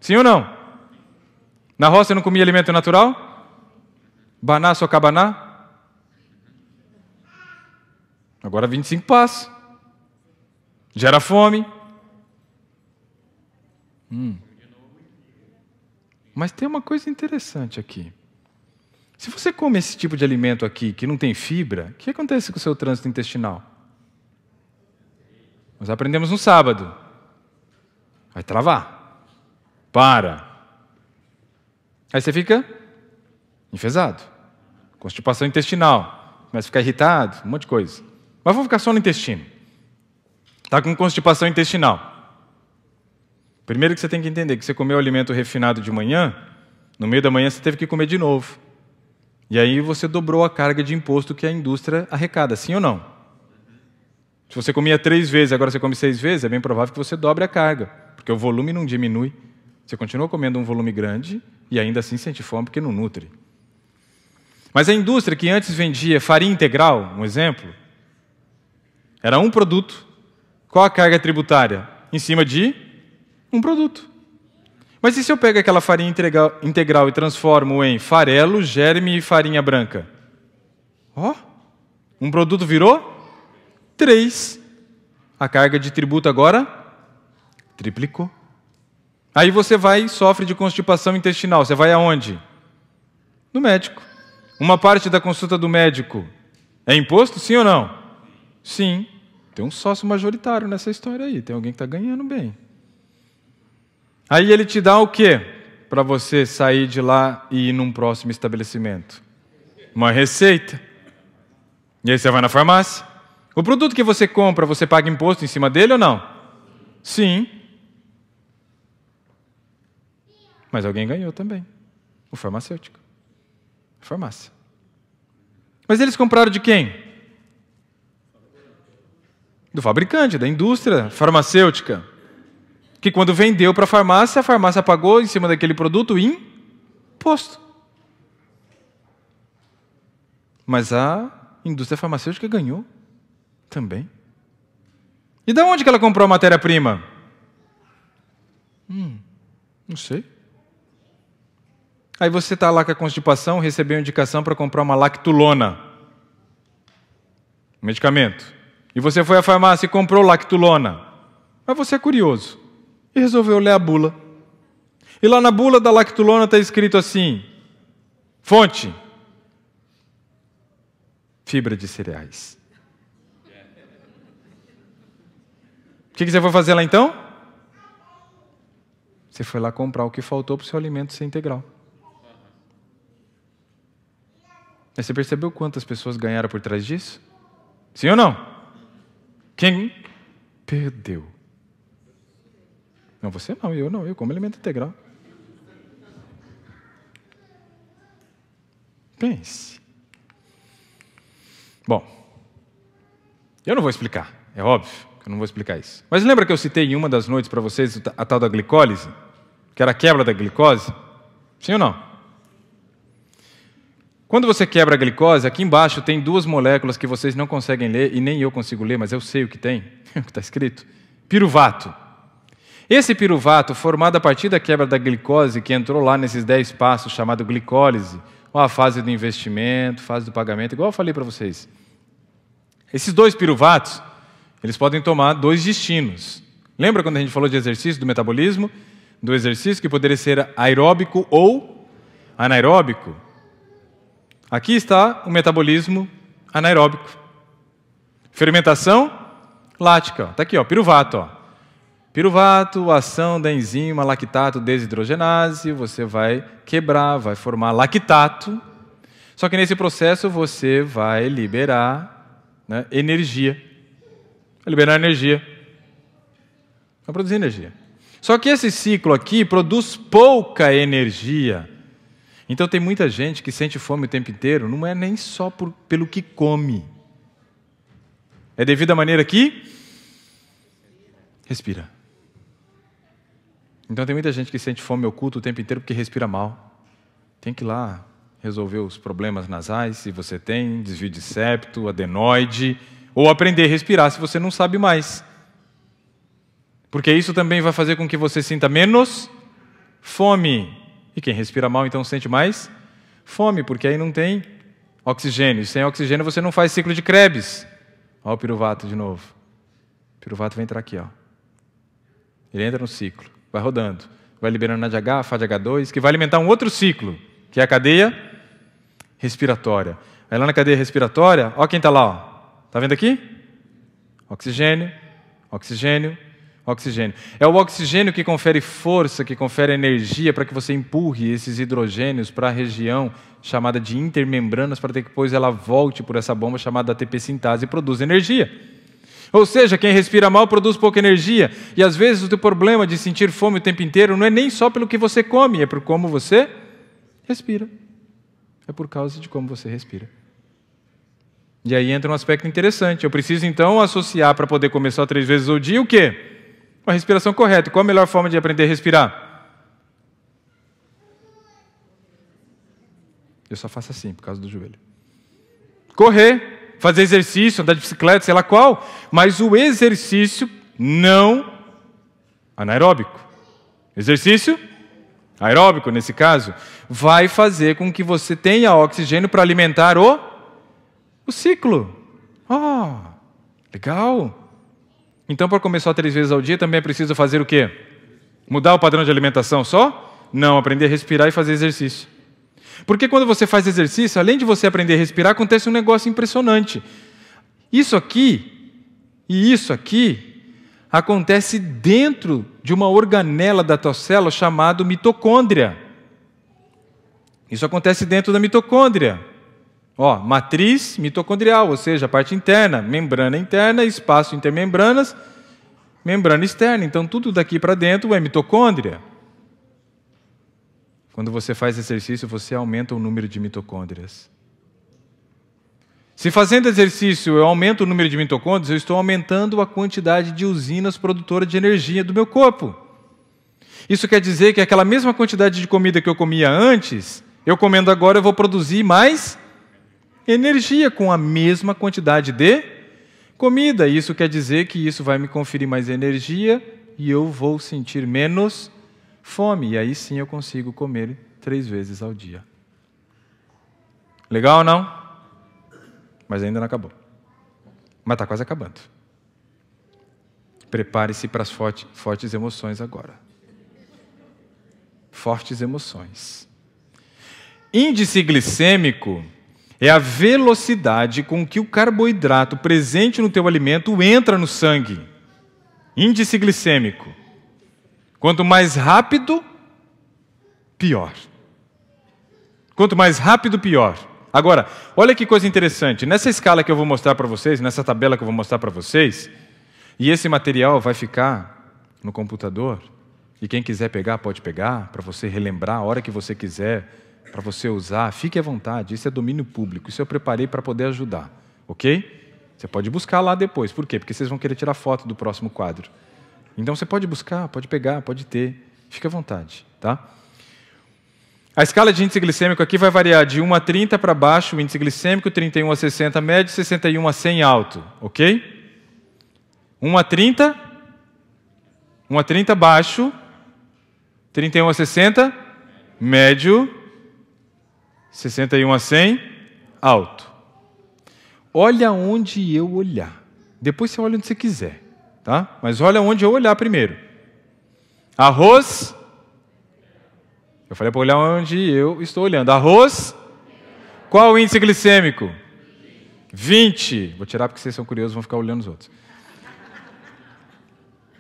Sim ou não? Na roça eu não comia alimento natural? Baná, socabaná? Agora 25 passos. Gera fome. Hum. Mas tem uma coisa interessante aqui. Se você come esse tipo de alimento aqui, que não tem fibra, o que acontece com o seu trânsito intestinal? Nós aprendemos no sábado. Vai travar. Para. Aí você fica enfesado. Constipação intestinal. Começa a ficar irritado, um monte de coisa. Mas vamos ficar só no intestino. Está com constipação intestinal. Primeiro que você tem que entender que você comeu alimento refinado de manhã, no meio da manhã você teve que comer de novo. E aí você dobrou a carga de imposto que a indústria arrecada, sim ou não? Se você comia três vezes, agora você come seis vezes, é bem provável que você dobre a carga, porque o volume não diminui. Você continua comendo um volume grande e ainda assim sente fome porque não nutre. Mas a indústria que antes vendia farinha integral, um exemplo, era um produto. Qual a carga tributária? Em cima de um produto. Mas e se eu pego aquela farinha integral e transformo em farelo, germe e farinha branca? Ó, oh, um produto virou três a carga de tributo agora triplicou. Aí você vai e sofre de constipação intestinal. Você vai aonde? No médico. Uma parte da consulta do médico é imposto, sim ou não? Sim. Tem um sócio majoritário nessa história aí. Tem alguém que está ganhando bem. Aí ele te dá o quê? Para você sair de lá e ir num próximo estabelecimento. Uma receita. E aí você vai na farmácia. O produto que você compra, você paga imposto em cima dele ou não? Sim. Mas alguém ganhou também. O farmacêutico. A farmácia. Mas eles compraram de quem? Do fabricante, da indústria farmacêutica. Que quando vendeu para a farmácia, a farmácia pagou em cima daquele produto imposto. Mas a indústria farmacêutica ganhou. Também. E de onde que ela comprou a matéria-prima? Hum, não sei. Aí você está lá com a constipação, recebeu indicação para comprar uma lactulona. Medicamento. E você foi à farmácia e comprou lactulona. Mas você é curioso. E resolveu ler a bula. E lá na bula da lactulona está escrito assim: fonte. Fibra de cereais. O que, você foi fazer lá então? Você foi lá comprar o que faltou para o seu alimento ser integral. Mas você percebeu quantas pessoas ganharam por trás disso? Sim ou não? Quem perdeu? Não, você não, eu não, eu como alimento integral. Pense. Bom, eu não vou explicar, é óbvio que eu não vou explicar isso. Mas lembra que eu citei em uma das noites para vocês a tal da glicólise? Que era a quebra da glicose? Sim ou não? Quando você quebra a glicose, aqui embaixo tem duas moléculas que vocês não conseguem ler e nem eu consigo ler, mas eu sei o que tem, <laughs> o que está escrito: piruvato. Esse piruvato, formado a partir da quebra da glicose, que entrou lá nesses 10 passos, chamado glicólise, ou a fase do investimento, fase do pagamento, igual eu falei para vocês. Esses dois piruvatos, eles podem tomar dois destinos. Lembra quando a gente falou de exercício do metabolismo? Do exercício que poderia ser aeróbico ou anaeróbico. Aqui está o metabolismo anaeróbico. Fermentação lática. Está aqui, ó, piruvato. Ó. Piruvato, ação da enzima lactato desidrogenase, você vai quebrar, vai formar lactato. Só que nesse processo você vai liberar né, energia. É liberar energia. Vai tá produzir energia. Só que esse ciclo aqui produz pouca energia. Então tem muita gente que sente fome o tempo inteiro, não é nem só por, pelo que come. É devido à maneira que respira. Então tem muita gente que sente fome oculta o tempo inteiro porque respira mal. Tem que ir lá resolver os problemas nasais, se você tem, desvio de septo, adenoide. Ou aprender a respirar se você não sabe mais. Porque isso também vai fazer com que você sinta menos fome. E quem respira mal então sente mais fome, porque aí não tem oxigênio. Sem oxigênio você não faz ciclo de Krebs. Olha o piruvato de novo. O piruvato vai entrar aqui, ó. Ele entra no ciclo, vai rodando, vai liberando NADH, FADH2, que vai alimentar um outro ciclo, que é a cadeia respiratória. Aí lá na cadeia respiratória, ó quem está lá, ó. Está vendo aqui? Oxigênio, oxigênio, oxigênio. É o oxigênio que confere força, que confere energia para que você empurre esses hidrogênios para a região chamada de intermembranas, para que depois ela volte por essa bomba chamada ATP sintase e produza energia. Ou seja, quem respira mal produz pouca energia. E às vezes o teu problema de sentir fome o tempo inteiro não é nem só pelo que você come, é por como você respira. É por causa de como você respira. E aí entra um aspecto interessante. Eu preciso então associar para poder começar três vezes ao dia o quê? Uma respiração correta. Qual a melhor forma de aprender a respirar? Eu só faço assim por causa do joelho. Correr, fazer exercício, andar de bicicleta, sei lá qual, mas o exercício não anaeróbico. Exercício aeróbico, nesse caso, vai fazer com que você tenha oxigênio para alimentar o o ciclo. Oh, legal. Então, para comer só três vezes ao dia, também é preciso fazer o quê? Mudar o padrão de alimentação só? Não, aprender a respirar e fazer exercício. Porque quando você faz exercício, além de você aprender a respirar, acontece um negócio impressionante. Isso aqui e isso aqui acontece dentro de uma organela da tua célula chamada mitocôndria. Isso acontece dentro da mitocôndria. Ó, matriz mitocondrial, ou seja, a parte interna, membrana interna, espaço intermembranas, membrana externa. Então, tudo daqui para dentro é mitocôndria. Quando você faz exercício, você aumenta o número de mitocôndrias. Se fazendo exercício eu aumento o número de mitocôndrias, eu estou aumentando a quantidade de usinas produtoras de energia do meu corpo. Isso quer dizer que aquela mesma quantidade de comida que eu comia antes, eu comendo agora, eu vou produzir mais energia com a mesma quantidade de comida. Isso quer dizer que isso vai me conferir mais energia e eu vou sentir menos fome. E aí sim eu consigo comer três vezes ao dia. Legal ou não? Mas ainda não acabou. Mas está quase acabando. Prepare-se para as fortes, fortes emoções agora. Fortes emoções. Índice glicêmico é a velocidade com que o carboidrato presente no teu alimento entra no sangue. Índice glicêmico. Quanto mais rápido, pior. Quanto mais rápido, pior. Agora, olha que coisa interessante. Nessa escala que eu vou mostrar para vocês, nessa tabela que eu vou mostrar para vocês, e esse material vai ficar no computador, e quem quiser pegar, pode pegar, para você relembrar a hora que você quiser para você usar, fique à vontade. Isso é domínio público. Isso eu preparei para poder ajudar, ok? Você pode buscar lá depois. Por quê? Porque vocês vão querer tirar foto do próximo quadro. Então você pode buscar, pode pegar, pode ter. Fique à vontade, tá? A escala de índice glicêmico aqui vai variar de 1 a 30 para baixo, o índice glicêmico, 31 a 60 médio, 61 a 100 alto, ok? 1 a 30, 1 a 30 baixo, 31 a 60 médio, 61 a 100, alto. Olha onde eu olhar. Depois você olha onde você quiser, tá? Mas olha onde eu olhar primeiro. Arroz. Eu falei para olhar onde eu estou olhando. Arroz. Qual o índice glicêmico? 20. Vou tirar porque vocês são curiosos, vão ficar olhando os outros.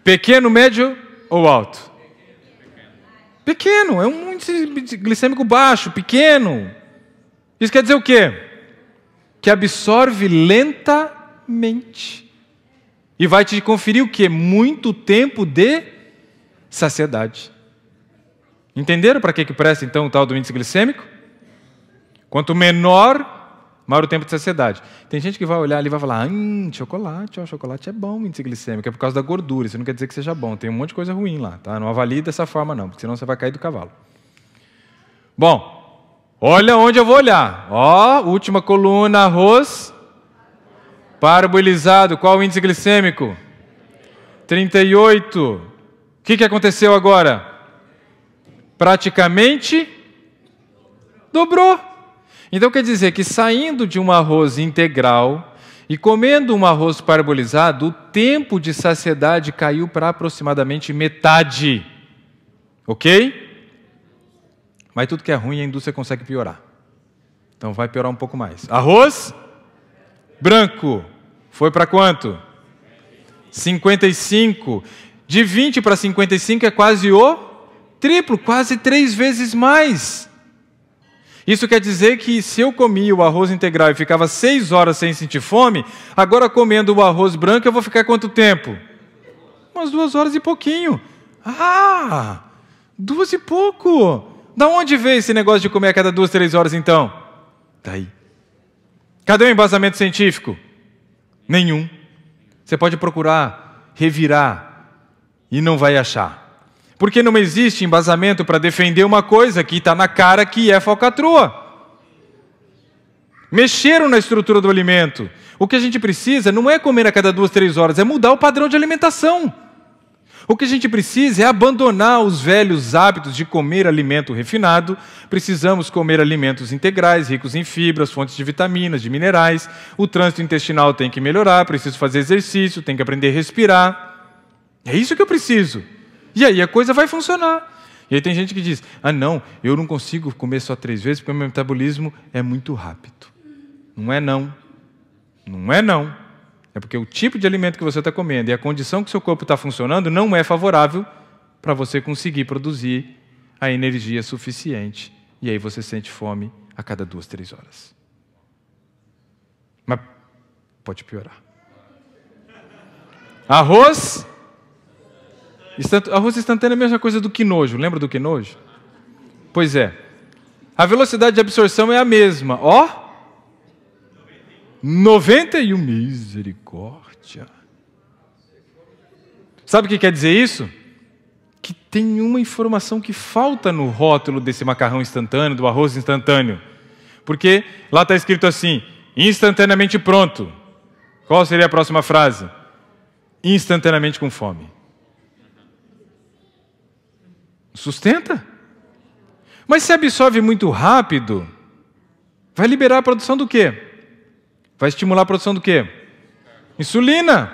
Pequeno, médio ou alto? Pequeno, é um índice glicêmico baixo, pequeno. Isso quer dizer o quê? Que absorve lentamente. E vai te conferir o quê? Muito tempo de saciedade. Entenderam para que, que presta então o tal do índice glicêmico? Quanto menor, maior o tempo de saciedade. Tem gente que vai olhar ali e vai falar: hum, chocolate, ó, chocolate é bom, índice glicêmico, é por causa da gordura, isso não quer dizer que seja bom, tem um monte de coisa ruim lá, tá? Não avalie dessa forma, não, porque senão você vai cair do cavalo. Bom, Olha onde eu vou olhar. Ó, última coluna, arroz parabolizado. Qual o índice glicêmico? 38. O que, que aconteceu agora? Praticamente dobrou. Então quer dizer que saindo de um arroz integral e comendo um arroz parabolizado, o tempo de saciedade caiu para aproximadamente metade. Ok? Mas tudo que é ruim, a indústria consegue piorar. Então vai piorar um pouco mais. Arroz branco foi para quanto? 55. De 20 para 55 é quase o triplo, quase três vezes mais. Isso quer dizer que se eu comia o arroz integral e ficava seis horas sem sentir fome, agora comendo o arroz branco eu vou ficar quanto tempo? Umas duas horas e pouquinho. Ah, duas e pouco. Da onde veio esse negócio de comer a cada duas, três horas então? Daí. Tá Cadê o embasamento científico? Nenhum. Você pode procurar, revirar e não vai achar. Porque não existe embasamento para defender uma coisa que está na cara que é falcatrua. Mexeram na estrutura do alimento. O que a gente precisa não é comer a cada duas, três horas, é mudar o padrão de alimentação. O que a gente precisa é abandonar os velhos hábitos de comer alimento refinado. Precisamos comer alimentos integrais, ricos em fibras, fontes de vitaminas, de minerais. O trânsito intestinal tem que melhorar, preciso fazer exercício, tem que aprender a respirar. É isso que eu preciso. E aí a coisa vai funcionar. E aí tem gente que diz: ah, não, eu não consigo comer só três vezes porque o meu metabolismo é muito rápido. Não é não. Não é não. É porque o tipo de alimento que você está comendo e a condição que seu corpo está funcionando não é favorável para você conseguir produzir a energia suficiente. E aí você sente fome a cada duas, três horas. Mas pode piorar. Arroz. Arroz instantâneo é a mesma coisa do nojo. Lembra do nojo? Pois é. A velocidade de absorção é a mesma. Ó. 91 misericórdia. Sabe o que quer dizer isso? Que tem uma informação que falta no rótulo desse macarrão instantâneo, do arroz instantâneo. Porque lá está escrito assim: instantaneamente pronto. Qual seria a próxima frase? Instantaneamente com fome. Sustenta. Mas se absorve muito rápido, vai liberar a produção do quê? Vai estimular a produção do quê? Insulina.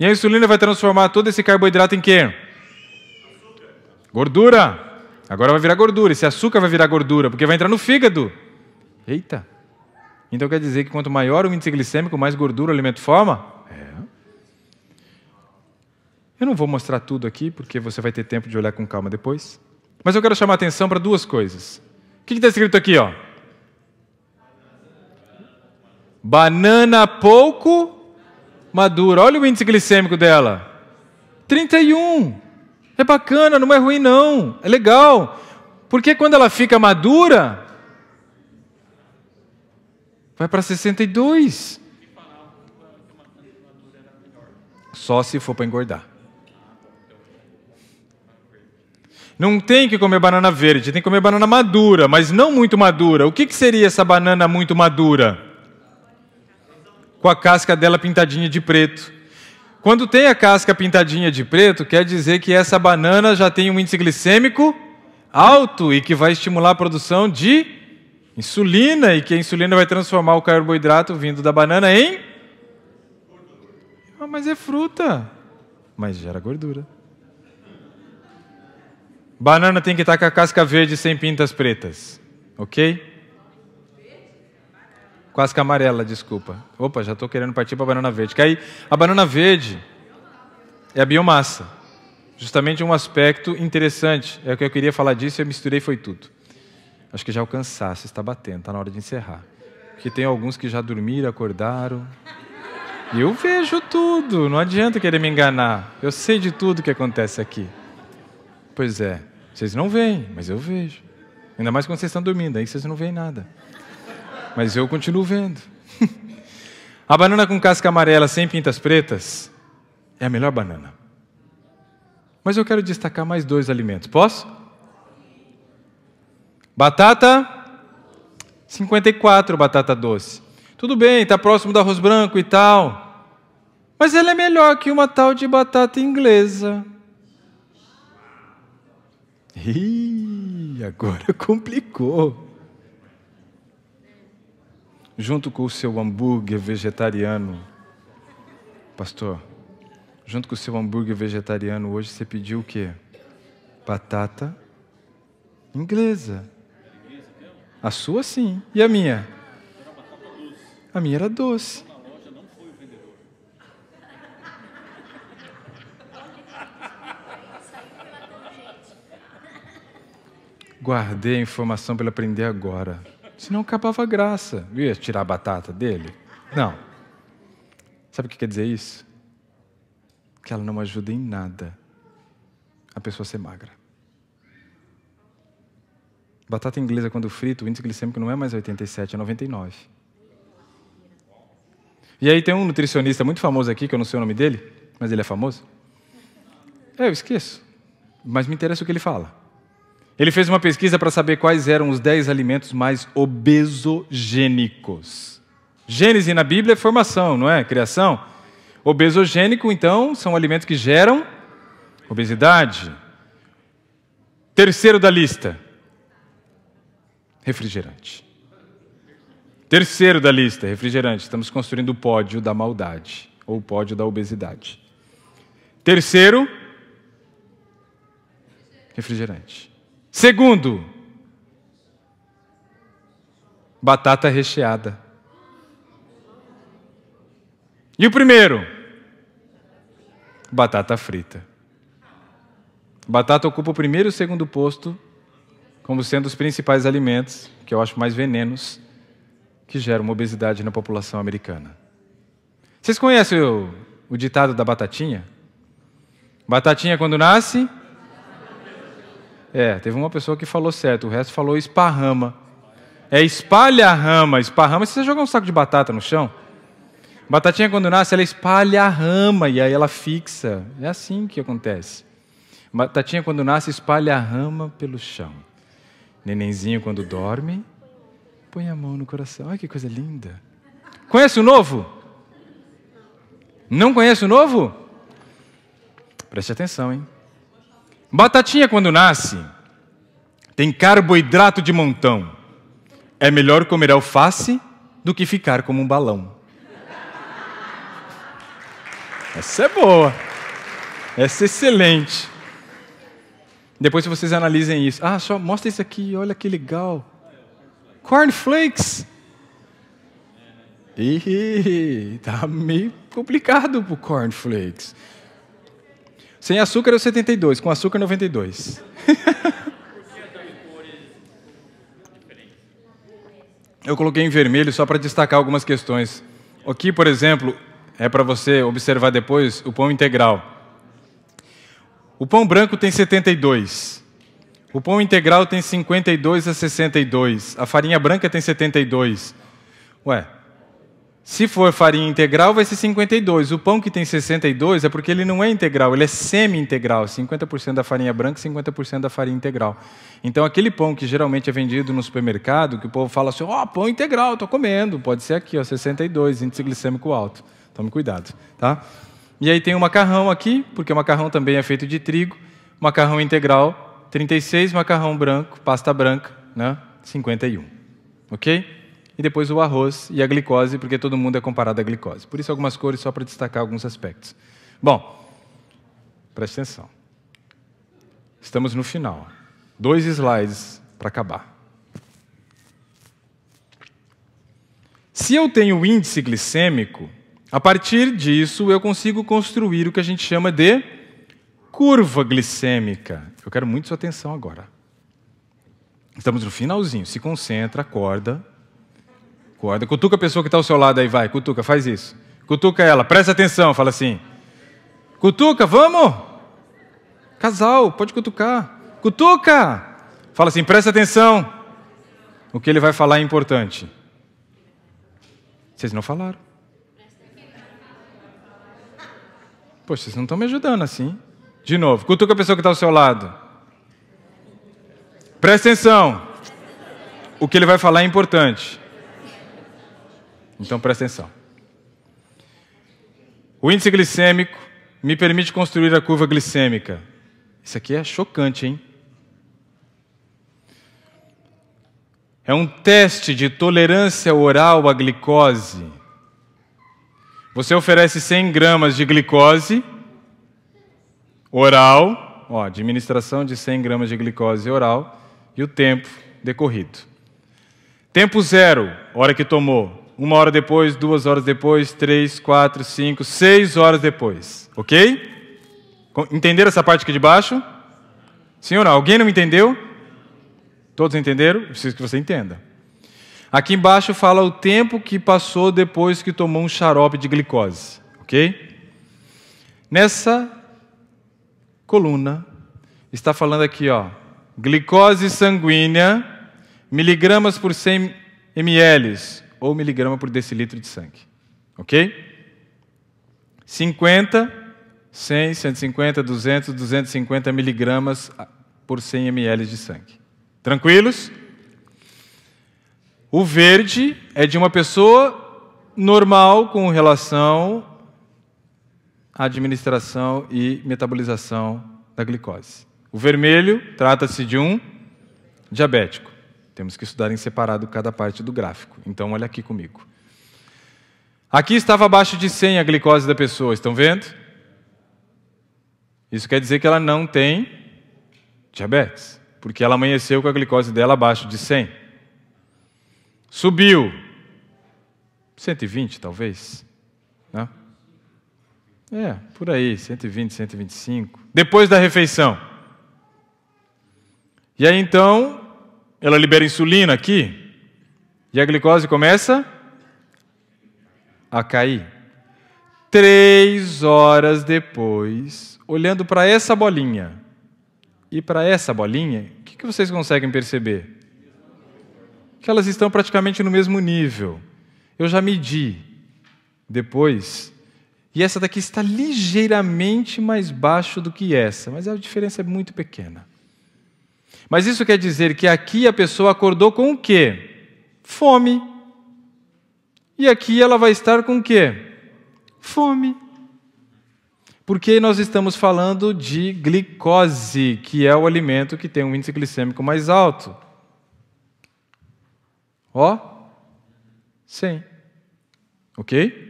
E a insulina vai transformar todo esse carboidrato em quê? Gordura. Agora vai virar gordura. Esse açúcar vai virar gordura, porque vai entrar no fígado. Eita. Então quer dizer que quanto maior o índice glicêmico, mais gordura o alimento forma? É. Eu não vou mostrar tudo aqui, porque você vai ter tempo de olhar com calma depois. Mas eu quero chamar a atenção para duas coisas. O que está escrito aqui, ó? Banana pouco madura. Olha o índice glicêmico dela. 31. É bacana, não é ruim não. É legal. Porque quando ela fica madura, vai para 62. Só se for para engordar. Não tem que comer banana verde, tem que comer banana madura, mas não muito madura. O que, que seria essa banana muito madura? com a casca dela pintadinha de preto. Quando tem a casca pintadinha de preto, quer dizer que essa banana já tem um índice glicêmico alto e que vai estimular a produção de insulina e que a insulina vai transformar o carboidrato vindo da banana em ah, mas é fruta. Mas gera gordura. Banana tem que estar com a casca verde sem pintas pretas. OK? Quase que amarela, desculpa. Opa, já estou querendo partir para a banana verde. Que aí, a banana verde é a biomassa. Justamente um aspecto interessante. É o que eu queria falar disso, eu misturei foi tudo. Acho que já alcançasse, está batendo, está na hora de encerrar. Porque tem alguns que já dormiram, acordaram. E eu vejo tudo, não adianta querer me enganar. Eu sei de tudo que acontece aqui. Pois é, vocês não veem, mas eu vejo. Ainda mais quando vocês estão dormindo, aí vocês não veem nada mas eu continuo vendo. <laughs> a banana com casca amarela sem pintas pretas é a melhor banana. Mas eu quero destacar mais dois alimentos. Posso? Batata 54, batata doce. Tudo bem, está próximo do arroz branco e tal. Mas ela é melhor que uma tal de batata inglesa. Ih, agora <laughs> complicou junto com o seu hambúrguer vegetariano. Pastor, junto com o seu hambúrguer vegetariano hoje você pediu o quê? Batata inglesa. A sua sim. E a minha? A minha era doce. Guardei a informação para aprender agora. Senão acabava a graça. Eu ia tirar a batata dele? Não. Sabe o que quer dizer isso? Que ela não ajuda em nada a pessoa ser magra. Batata inglesa, quando frita, o índice glicêmico não é mais 87, é 99. E aí tem um nutricionista muito famoso aqui, que eu não sei o nome dele, mas ele é famoso. É, eu esqueço. Mas me interessa o que ele fala. Ele fez uma pesquisa para saber quais eram os 10 alimentos mais obesogênicos. Gênese na Bíblia é formação, não é? Criação. Obesogênico, então, são alimentos que geram obesidade. Terceiro da lista: refrigerante. Terceiro da lista: refrigerante. Estamos construindo o pódio da maldade, ou o pódio da obesidade. Terceiro: refrigerante. Segundo, batata recheada. E o primeiro? Batata frita. Batata ocupa o primeiro e o segundo posto como sendo os principais alimentos, que eu acho mais venenos, que geram uma obesidade na população americana. Vocês conhecem o, o ditado da batatinha? Batatinha quando nasce, é, teve uma pessoa que falou certo, o resto falou esparrama. É espalha rama. Esparrama se você jogar um saco de batata no chão. Batatinha, quando nasce, ela espalha a rama e aí ela fixa. É assim que acontece. Batatinha, quando nasce, espalha a rama pelo chão. Nenenzinho, quando dorme, põe a mão no coração. Olha que coisa linda. Conhece o novo? Não conhece o novo? Preste atenção, hein? Batatinha, quando nasce, tem carboidrato de montão. É melhor comer alface do que ficar como um balão. Essa é boa. Essa é excelente. Depois vocês analisem isso. Ah, só mostra isso aqui, olha que legal. Cornflakes. Ih, tá meio complicado pro cornflakes. Sem açúcar é 72, com açúcar 92. É Eu coloquei em vermelho só para destacar algumas questões. Aqui, por exemplo, é para você observar depois o pão integral. O pão branco tem 72. O pão integral tem 52 a 62. A farinha branca tem 72. Ué, se for farinha integral, vai ser 52. O pão que tem 62 é porque ele não é integral, ele é semi-integral. 50% da farinha branca, 50% da farinha integral. Então, aquele pão que geralmente é vendido no supermercado, que o povo fala assim, ó, oh, pão integral, estou comendo. Pode ser aqui, ó, 62, índice glicêmico alto. Tome cuidado, tá? E aí tem o macarrão aqui, porque o macarrão também é feito de trigo. Macarrão integral, 36. Macarrão branco, pasta branca, né? 51. Ok? e depois o arroz e a glicose, porque todo mundo é comparado à glicose. Por isso, algumas cores só para destacar alguns aspectos. Bom, preste atenção. Estamos no final. Dois slides para acabar. Se eu tenho índice glicêmico, a partir disso eu consigo construir o que a gente chama de curva glicêmica. Eu quero muito sua atenção agora. Estamos no finalzinho. Se concentra, acorda, Corda, Cutuca a pessoa que está ao seu lado aí, vai, cutuca, faz isso. Cutuca ela, presta atenção, fala assim. Cutuca, vamos! Casal, pode cutucar. Cutuca! Fala assim, presta atenção. O que ele vai falar é importante. Vocês não falaram. Poxa, vocês não estão me ajudando assim. De novo, cutuca a pessoa que está ao seu lado. Presta atenção. O que ele vai falar é importante. Então presta atenção. O índice glicêmico me permite construir a curva glicêmica. Isso aqui é chocante, hein? É um teste de tolerância oral à glicose. Você oferece 100 gramas de glicose oral, ó, administração de 100 gramas de glicose oral e o tempo decorrido. Tempo zero, hora que tomou, uma hora depois, duas horas depois, três, quatro, cinco, seis horas depois. Ok? Entenderam essa parte aqui de baixo? senhora alguém não entendeu? Todos entenderam? preciso que você entenda. Aqui embaixo fala o tempo que passou depois que tomou um xarope de glicose, ok? Nessa coluna está falando aqui, ó, glicose sanguínea, miligramas por 100 ml, ou miligrama por decilitro de sangue. Ok? 50, 100, 150, 200, 250 miligramas por 100 ml de sangue. Tranquilos? O verde é de uma pessoa normal com relação à administração e metabolização da glicose. O vermelho trata-se de um diabético. Temos que estudar em separado cada parte do gráfico. Então, olha aqui comigo. Aqui estava abaixo de 100 a glicose da pessoa, estão vendo? Isso quer dizer que ela não tem diabetes, porque ela amanheceu com a glicose dela abaixo de 100. Subiu 120, talvez. Né? É, por aí, 120, 125. Depois da refeição. E aí então, ela libera insulina aqui e a glicose começa a cair. Três horas depois, olhando para essa bolinha e para essa bolinha, o que, que vocês conseguem perceber? Que elas estão praticamente no mesmo nível. Eu já medi depois e essa daqui está ligeiramente mais baixo do que essa, mas a diferença é muito pequena. Mas isso quer dizer que aqui a pessoa acordou com o quê? Fome. E aqui ela vai estar com o quê? Fome. Porque nós estamos falando de glicose, que é o alimento que tem um índice glicêmico mais alto. Ó, sim. Ok?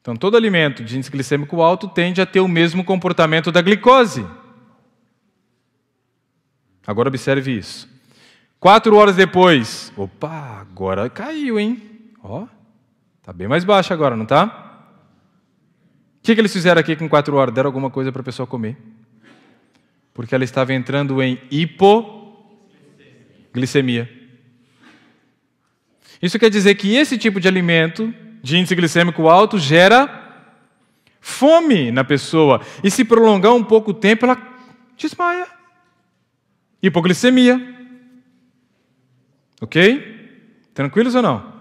Então, todo alimento de índice glicêmico alto tende a ter o mesmo comportamento da glicose. Agora observe isso. Quatro horas depois, opa, agora caiu, hein? Ó, tá bem mais baixo agora, não tá? O que, que eles fizeram aqui com quatro horas? Deram alguma coisa para a pessoa comer. Porque ela estava entrando em hipoglicemia. Isso quer dizer que esse tipo de alimento de índice glicêmico alto gera fome na pessoa. E se prolongar um pouco o tempo, ela desmaia. Hipoglicemia. Ok? Tranquilos ou não?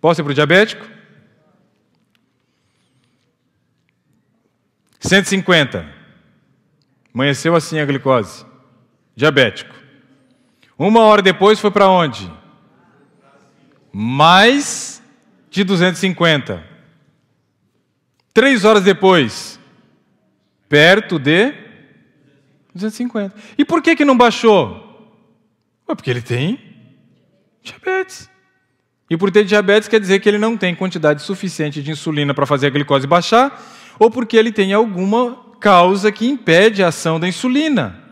Posso ir para o diabético? 150. Amanheceu assim a glicose. Diabético. Uma hora depois foi para onde? Mais de 250. Três horas depois, perto de 250. E por que, que não baixou? porque ele tem diabetes. E por ter diabetes quer dizer que ele não tem quantidade suficiente de insulina para fazer a glicose baixar, ou porque ele tem alguma causa que impede a ação da insulina,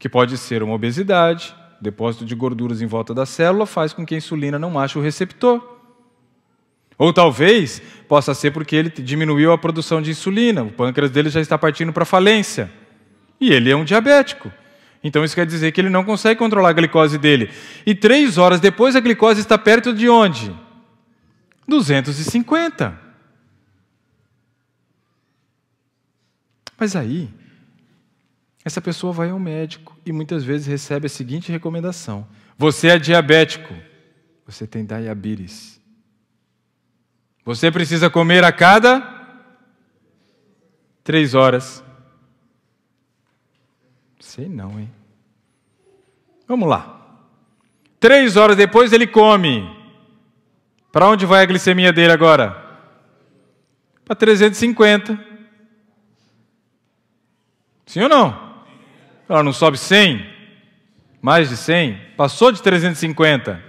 que pode ser uma obesidade, depósito de gorduras em volta da célula faz com que a insulina não ache o receptor. Ou talvez possa ser porque ele diminuiu a produção de insulina, o pâncreas dele já está partindo para falência. E ele é um diabético. Então isso quer dizer que ele não consegue controlar a glicose dele. E três horas depois a glicose está perto de onde? 250. Mas aí, essa pessoa vai ao médico e muitas vezes recebe a seguinte recomendação: Você é diabético, você tem diabetes. Você precisa comer a cada três horas. Sei não, hein? Vamos lá. Três horas depois ele come. Para onde vai a glicemia dele agora? Para 350. Sim ou não? Ela não sobe 100? Mais de 100? Passou de 350.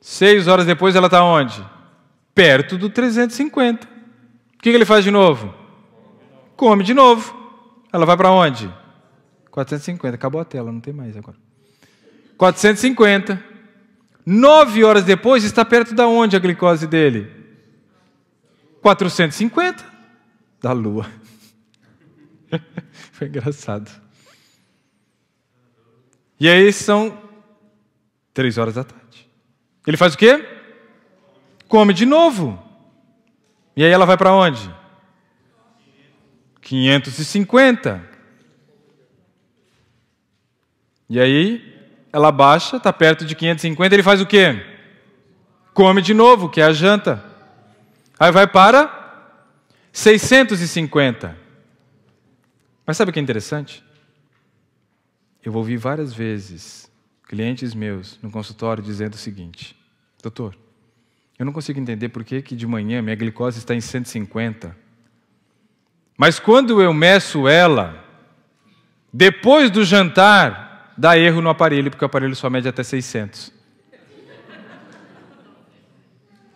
Seis horas depois ela está onde? Perto do 350. O que, que ele faz de novo? Come de novo. Ela vai para onde? 450. Acabou a tela, não tem mais agora. 450. Nove horas depois, está perto da onde a glicose dele? 450. Da Lua. <laughs> Foi engraçado. E aí são três horas da tarde. Ele faz o quê? Come de novo. E aí ela vai para onde? 550. E aí, ela baixa, está perto de 550, ele faz o quê? Come de novo, que é a janta. Aí vai para 650. Mas sabe o que é interessante? Eu ouvi várias vezes clientes meus no consultório dizendo o seguinte: Doutor, eu não consigo entender por que, que de manhã minha glicose está em 150 mas quando eu meço ela, depois do jantar, dá erro no aparelho, porque o aparelho só mede até 600.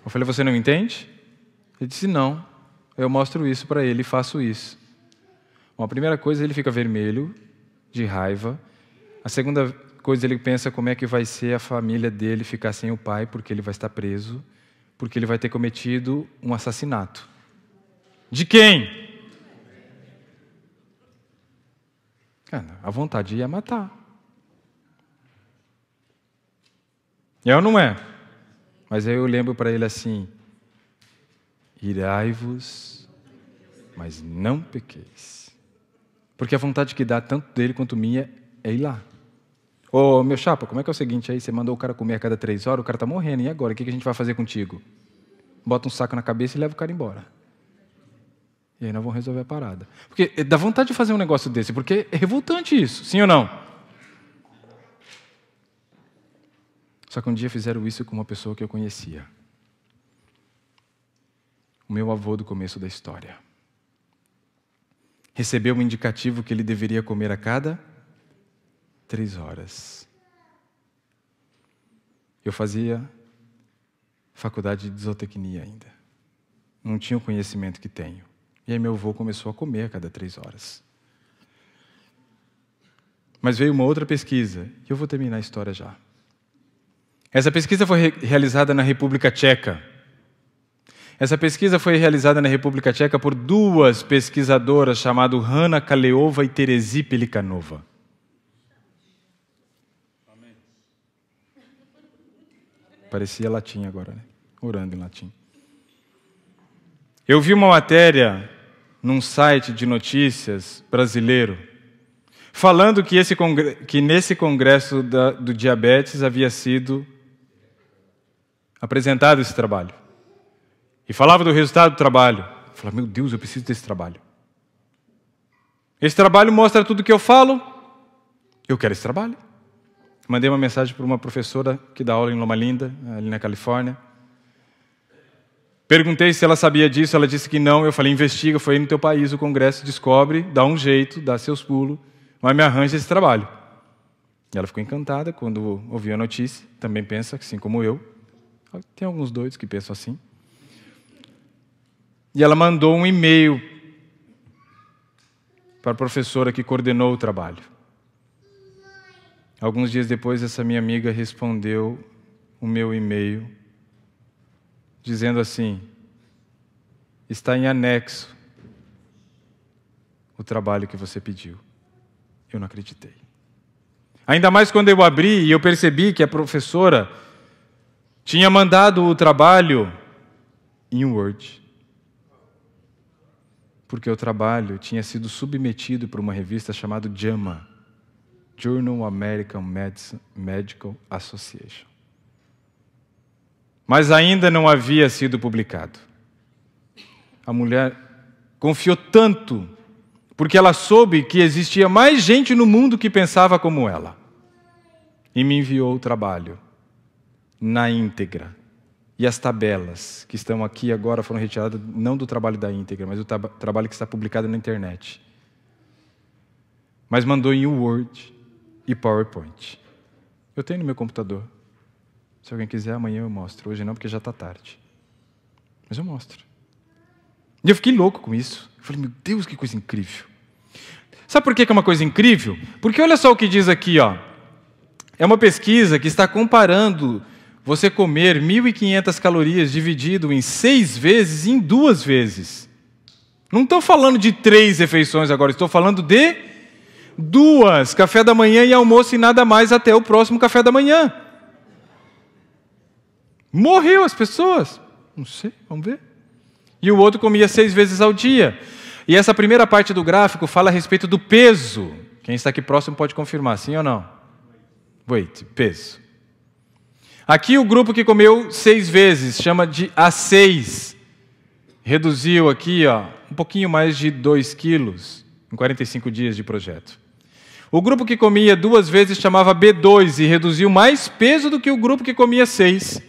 Eu falei, você não entende? Ele disse, não. Eu mostro isso para ele e faço isso. Bom, a primeira coisa, ele fica vermelho, de raiva. A segunda coisa, ele pensa como é que vai ser a família dele ficar sem o pai, porque ele vai estar preso, porque ele vai ter cometido um assassinato. De quem? Cara, a vontade ia é matar. É ou não é? Mas aí eu lembro para ele assim: irai-vos, mas não pequeis. Porque a vontade que dá tanto dele quanto minha é ir lá. Ô, meu chapa, como é que é o seguinte aí? Você mandou o cara comer a cada três horas, o cara tá morrendo, e agora? O que a gente vai fazer contigo? Bota um saco na cabeça e leva o cara embora. E aí nós vamos resolver a parada. Porque dá vontade de fazer um negócio desse, porque é revoltante isso, sim ou não? Só que um dia fizeram isso com uma pessoa que eu conhecia. O meu avô do começo da história. Recebeu um indicativo que ele deveria comer a cada três horas. Eu fazia faculdade de zootecnia ainda. Não tinha o conhecimento que tenho. E aí meu avô começou a comer a cada três horas. Mas veio uma outra pesquisa, e eu vou terminar a história já. Essa pesquisa foi re realizada na República Tcheca. Essa pesquisa foi realizada na República Tcheca por duas pesquisadoras chamadas Hanna Kaleova e Terezi Pelikanova. Amém. Parecia latim agora, né? Orando em latim. Eu vi uma matéria num site de notícias brasileiro, falando que, esse que nesse congresso da, do diabetes havia sido apresentado esse trabalho. E falava do resultado do trabalho. Eu falava, meu Deus, eu preciso desse trabalho. Esse trabalho mostra tudo o que eu falo. Eu quero esse trabalho. Mandei uma mensagem para uma professora que dá aula em Loma Linda, ali na Califórnia. Perguntei se ela sabia disso, ela disse que não. Eu falei: investiga, foi aí no teu país, o Congresso descobre, dá um jeito, dá seus pulos, mas me arranja esse trabalho. E ela ficou encantada quando ouviu a notícia, também pensa, assim como eu. Tem alguns doidos que pensam assim. E ela mandou um e-mail para a professora que coordenou o trabalho. Alguns dias depois, essa minha amiga respondeu o meu e-mail dizendo assim: está em anexo o trabalho que você pediu. Eu não acreditei. Ainda mais quando eu abri e eu percebi que a professora tinha mandado o trabalho em Word. Porque o trabalho tinha sido submetido por uma revista chamada JAMA, Journal American Medical Association mas ainda não havia sido publicado. A mulher confiou tanto, porque ela soube que existia mais gente no mundo que pensava como ela, e me enviou o trabalho na íntegra. E as tabelas que estão aqui agora foram retiradas não do trabalho da íntegra, mas do tra trabalho que está publicado na internet. Mas mandou em Word e PowerPoint. Eu tenho no meu computador. Se alguém quiser, amanhã eu mostro. Hoje não, porque já está tarde. Mas eu mostro. E eu fiquei louco com isso. Eu falei, meu Deus, que coisa incrível. Sabe por que é uma coisa incrível? Porque olha só o que diz aqui, ó. É uma pesquisa que está comparando você comer 1.500 calorias dividido em seis vezes e em duas vezes. Não estou falando de três refeições agora, estou falando de duas: café da manhã e almoço e nada mais até o próximo café da manhã. Morreu as pessoas? Não sei, vamos ver. E o outro comia seis vezes ao dia. E essa primeira parte do gráfico fala a respeito do peso. Quem está aqui próximo pode confirmar, sim ou não? Wait, peso. Aqui o grupo que comeu seis vezes, chama de A6. Reduziu aqui ó, um pouquinho mais de 2 quilos em 45 dias de projeto. O grupo que comia duas vezes chamava B2 e reduziu mais peso do que o grupo que comia seis.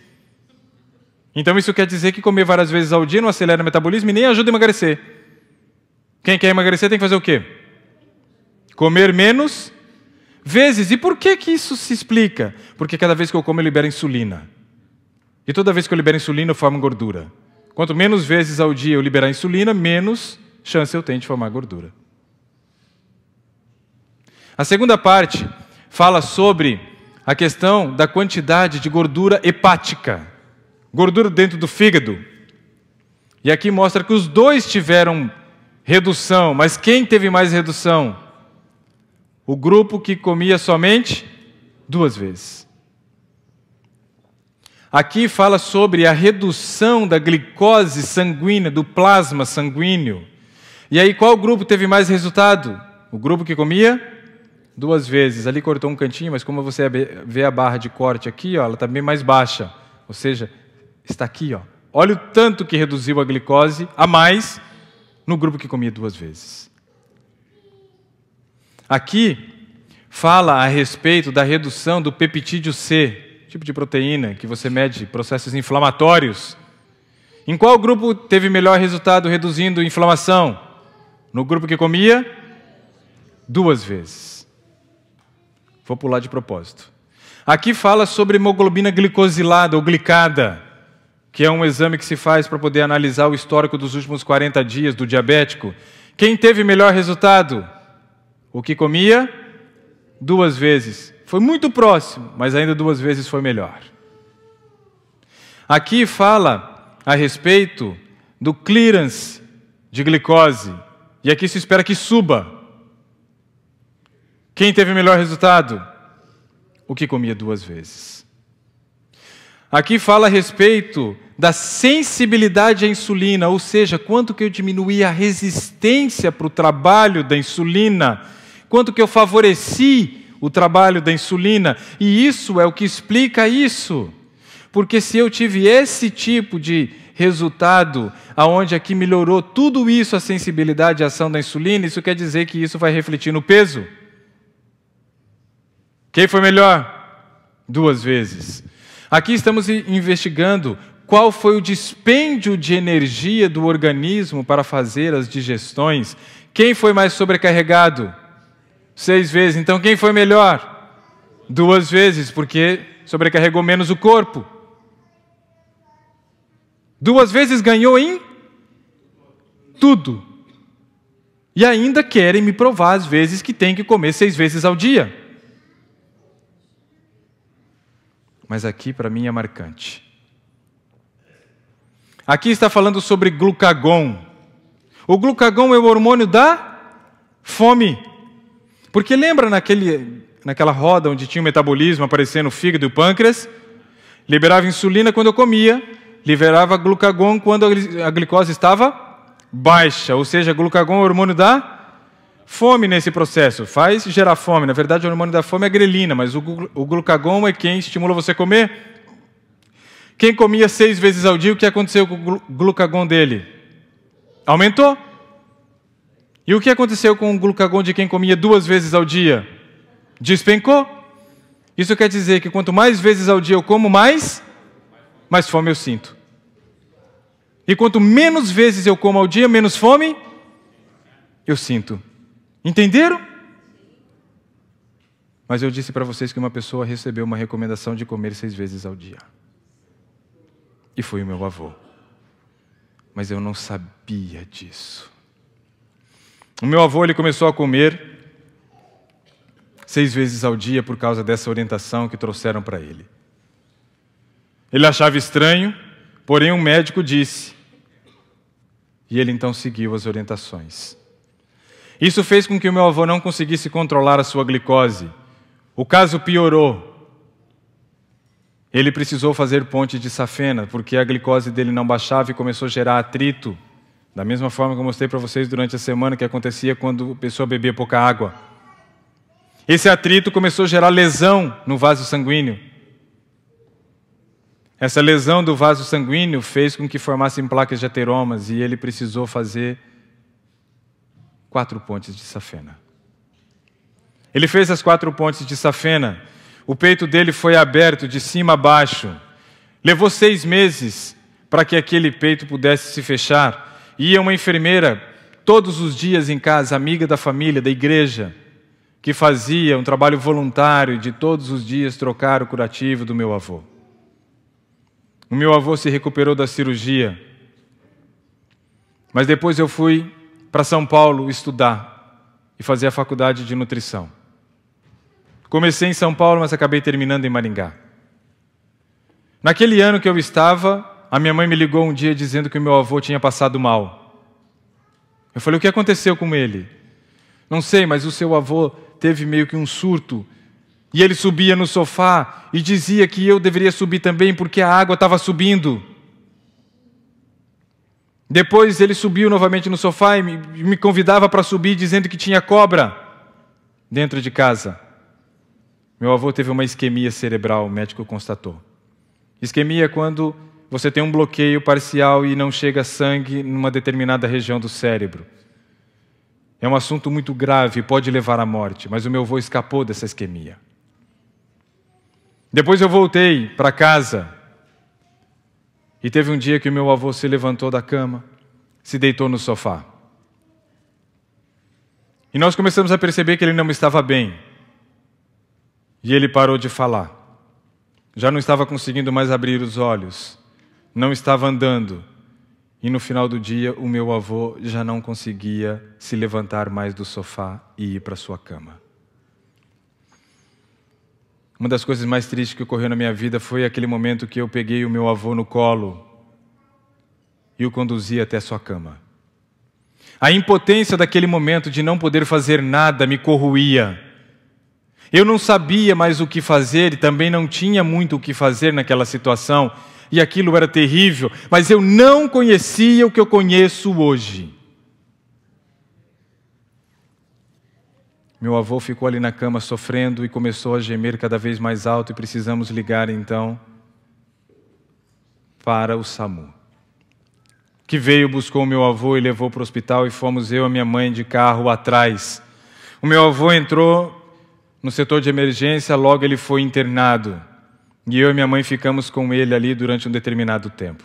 Então isso quer dizer que comer várias vezes ao dia não acelera o metabolismo e nem ajuda a emagrecer. Quem quer emagrecer tem que fazer o quê? Comer menos vezes. E por que que isso se explica? Porque cada vez que eu como eu libero insulina. E toda vez que eu libero insulina eu formo gordura. Quanto menos vezes ao dia eu liberar insulina, menos chance eu tenho de formar gordura. A segunda parte fala sobre a questão da quantidade de gordura hepática gordura dentro do fígado. E aqui mostra que os dois tiveram redução, mas quem teve mais redução? O grupo que comia somente duas vezes. Aqui fala sobre a redução da glicose sanguínea, do plasma sanguíneo. E aí, qual grupo teve mais resultado? O grupo que comia duas vezes. Ali cortou um cantinho, mas como você vê a barra de corte aqui, ó, ela está bem mais baixa. Ou seja, Está aqui, ó. Olha o tanto que reduziu a glicose a mais no grupo que comia duas vezes. Aqui fala a respeito da redução do peptídeo C, tipo de proteína que você mede processos inflamatórios. Em qual grupo teve melhor resultado reduzindo inflamação? No grupo que comia duas vezes. Vou pular de propósito. Aqui fala sobre hemoglobina glicosilada ou glicada que é um exame que se faz para poder analisar o histórico dos últimos 40 dias do diabético. Quem teve melhor resultado? O que comia? Duas vezes. Foi muito próximo, mas ainda duas vezes foi melhor. Aqui fala a respeito do clearance de glicose. E aqui se espera que suba. Quem teve melhor resultado? O que comia duas vezes. Aqui fala a respeito da sensibilidade à insulina, ou seja, quanto que eu diminuí a resistência para o trabalho da insulina, quanto que eu favoreci o trabalho da insulina, e isso é o que explica isso. Porque se eu tive esse tipo de resultado, aonde aqui melhorou tudo isso a sensibilidade à ação da insulina, isso quer dizer que isso vai refletir no peso. Quem foi melhor? Duas vezes. Aqui estamos investigando qual foi o dispêndio de energia do organismo para fazer as digestões. Quem foi mais sobrecarregado? Seis vezes. Então, quem foi melhor? Duas vezes, porque sobrecarregou menos o corpo. Duas vezes ganhou em tudo. E ainda querem me provar às vezes que tem que comer seis vezes ao dia. Mas aqui para mim é marcante. Aqui está falando sobre glucagon. O glucagon é o hormônio da fome. Porque lembra naquele, naquela roda onde tinha o metabolismo aparecendo o fígado e o pâncreas? Liberava insulina quando eu comia, liberava glucagon quando a glicose estava baixa. Ou seja, glucagon é o hormônio da fome nesse processo, faz gerar fome. Na verdade, o hormônio da fome é a grelina, mas o, glucagon é quem estimula você a comer. Quem comia seis vezes ao dia, o que aconteceu com o glucagon dele? Aumentou. E o que aconteceu com o glucagon de quem comia duas vezes ao dia? Despencou. Isso quer dizer que quanto mais vezes ao dia eu como, mais, mais fome eu sinto. E quanto menos vezes eu como ao dia, menos fome eu sinto. Entenderam? Mas eu disse para vocês que uma pessoa recebeu uma recomendação de comer seis vezes ao dia e foi o meu avô. Mas eu não sabia disso. O meu avô ele começou a comer seis vezes ao dia por causa dessa orientação que trouxeram para ele. Ele achava estranho, porém um médico disse. E ele então seguiu as orientações. Isso fez com que o meu avô não conseguisse controlar a sua glicose. O caso piorou ele precisou fazer ponte de safena, porque a glicose dele não baixava e começou a gerar atrito. Da mesma forma que eu mostrei para vocês durante a semana que acontecia quando a pessoa bebia pouca água. Esse atrito começou a gerar lesão no vaso sanguíneo. Essa lesão do vaso sanguíneo fez com que formassem placas de ateromas e ele precisou fazer quatro pontes de safena. Ele fez as quatro pontes de safena o peito dele foi aberto de cima a baixo. Levou seis meses para que aquele peito pudesse se fechar. Ia uma enfermeira todos os dias em casa, amiga da família, da igreja, que fazia um trabalho voluntário de todos os dias trocar o curativo do meu avô. O meu avô se recuperou da cirurgia, mas depois eu fui para São Paulo estudar e fazer a faculdade de nutrição. Comecei em São Paulo, mas acabei terminando em Maringá. Naquele ano que eu estava, a minha mãe me ligou um dia dizendo que o meu avô tinha passado mal. Eu falei: "O que aconteceu com ele?" "Não sei, mas o seu avô teve meio que um surto e ele subia no sofá e dizia que eu deveria subir também porque a água estava subindo." Depois ele subiu novamente no sofá e me convidava para subir dizendo que tinha cobra dentro de casa. Meu avô teve uma isquemia cerebral, o médico constatou. Isquemia é quando você tem um bloqueio parcial e não chega sangue numa determinada região do cérebro. É um assunto muito grave, e pode levar à morte, mas o meu avô escapou dessa isquemia. Depois eu voltei para casa e teve um dia que o meu avô se levantou da cama, se deitou no sofá. E nós começamos a perceber que ele não estava bem. E ele parou de falar. Já não estava conseguindo mais abrir os olhos, não estava andando. E no final do dia, o meu avô já não conseguia se levantar mais do sofá e ir para sua cama. Uma das coisas mais tristes que ocorreu na minha vida foi aquele momento que eu peguei o meu avô no colo e o conduzi até sua cama. A impotência daquele momento de não poder fazer nada me corroía. Eu não sabia mais o que fazer e também não tinha muito o que fazer naquela situação, e aquilo era terrível, mas eu não conhecia o que eu conheço hoje. Meu avô ficou ali na cama sofrendo e começou a gemer cada vez mais alto, e precisamos ligar então para o SAMU. Que veio, buscou meu avô e levou para o hospital, e fomos eu e minha mãe de carro atrás. O meu avô entrou no setor de emergência, logo ele foi internado. E eu e minha mãe ficamos com ele ali durante um determinado tempo.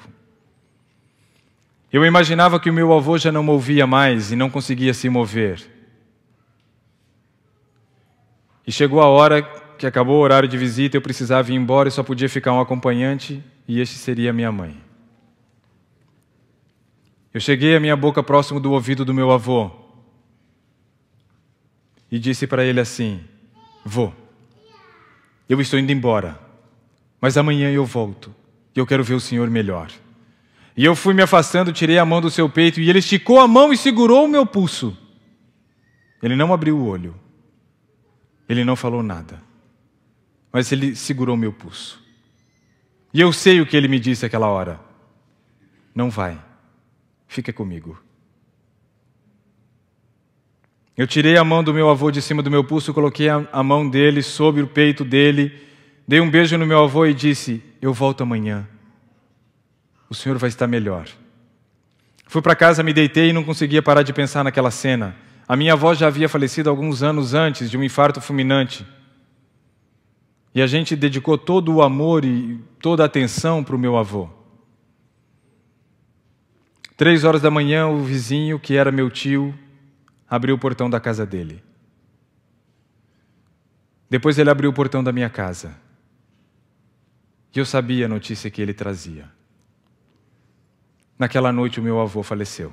Eu imaginava que o meu avô já não movia mais e não conseguia se mover. E chegou a hora que acabou o horário de visita, eu precisava ir embora e só podia ficar um acompanhante, e este seria minha mãe. Eu cheguei a minha boca próximo do ouvido do meu avô e disse para ele assim: Vou. Eu estou indo embora. Mas amanhã eu volto. E eu quero ver o Senhor melhor. E eu fui me afastando, tirei a mão do seu peito, e ele esticou a mão e segurou o meu pulso. Ele não abriu o olho. Ele não falou nada. Mas ele segurou o meu pulso. E eu sei o que ele me disse aquela hora. Não vai. Fica comigo. Eu tirei a mão do meu avô de cima do meu pulso, coloquei a mão dele sobre o peito dele, dei um beijo no meu avô e disse: Eu volto amanhã. O senhor vai estar melhor. Fui para casa, me deitei e não conseguia parar de pensar naquela cena. A minha avó já havia falecido alguns anos antes de um infarto fulminante. E a gente dedicou todo o amor e toda a atenção para o meu avô. Três horas da manhã, o vizinho, que era meu tio, abriu o portão da casa dele. Depois ele abriu o portão da minha casa. E eu sabia a notícia que ele trazia. Naquela noite, o meu avô faleceu.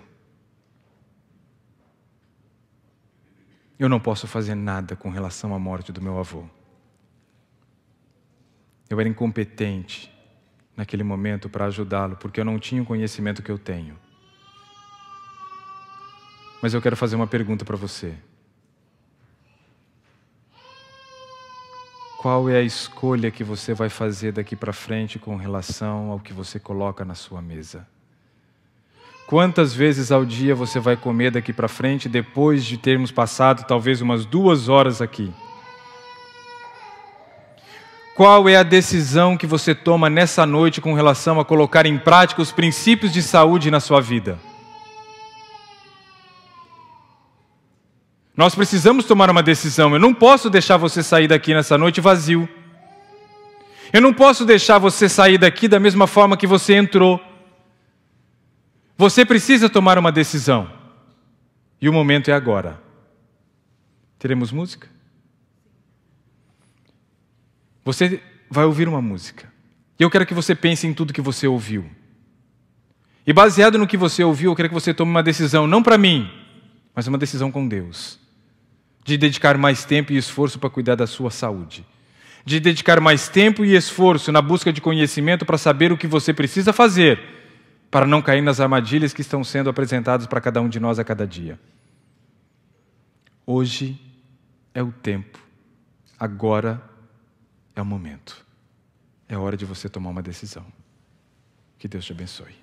Eu não posso fazer nada com relação à morte do meu avô. Eu era incompetente naquele momento para ajudá-lo, porque eu não tinha o conhecimento que eu tenho. Mas eu quero fazer uma pergunta para você. Qual é a escolha que você vai fazer daqui para frente com relação ao que você coloca na sua mesa? Quantas vezes ao dia você vai comer daqui para frente depois de termos passado talvez umas duas horas aqui? Qual é a decisão que você toma nessa noite com relação a colocar em prática os princípios de saúde na sua vida? Nós precisamos tomar uma decisão. Eu não posso deixar você sair daqui nessa noite vazio. Eu não posso deixar você sair daqui da mesma forma que você entrou. Você precisa tomar uma decisão. E o momento é agora. Teremos música? Você vai ouvir uma música. E eu quero que você pense em tudo que você ouviu. E baseado no que você ouviu, eu quero que você tome uma decisão, não para mim, mas uma decisão com Deus de dedicar mais tempo e esforço para cuidar da sua saúde, de dedicar mais tempo e esforço na busca de conhecimento para saber o que você precisa fazer para não cair nas armadilhas que estão sendo apresentadas para cada um de nós a cada dia. Hoje é o tempo, agora é o momento, é hora de você tomar uma decisão. Que Deus te abençoe.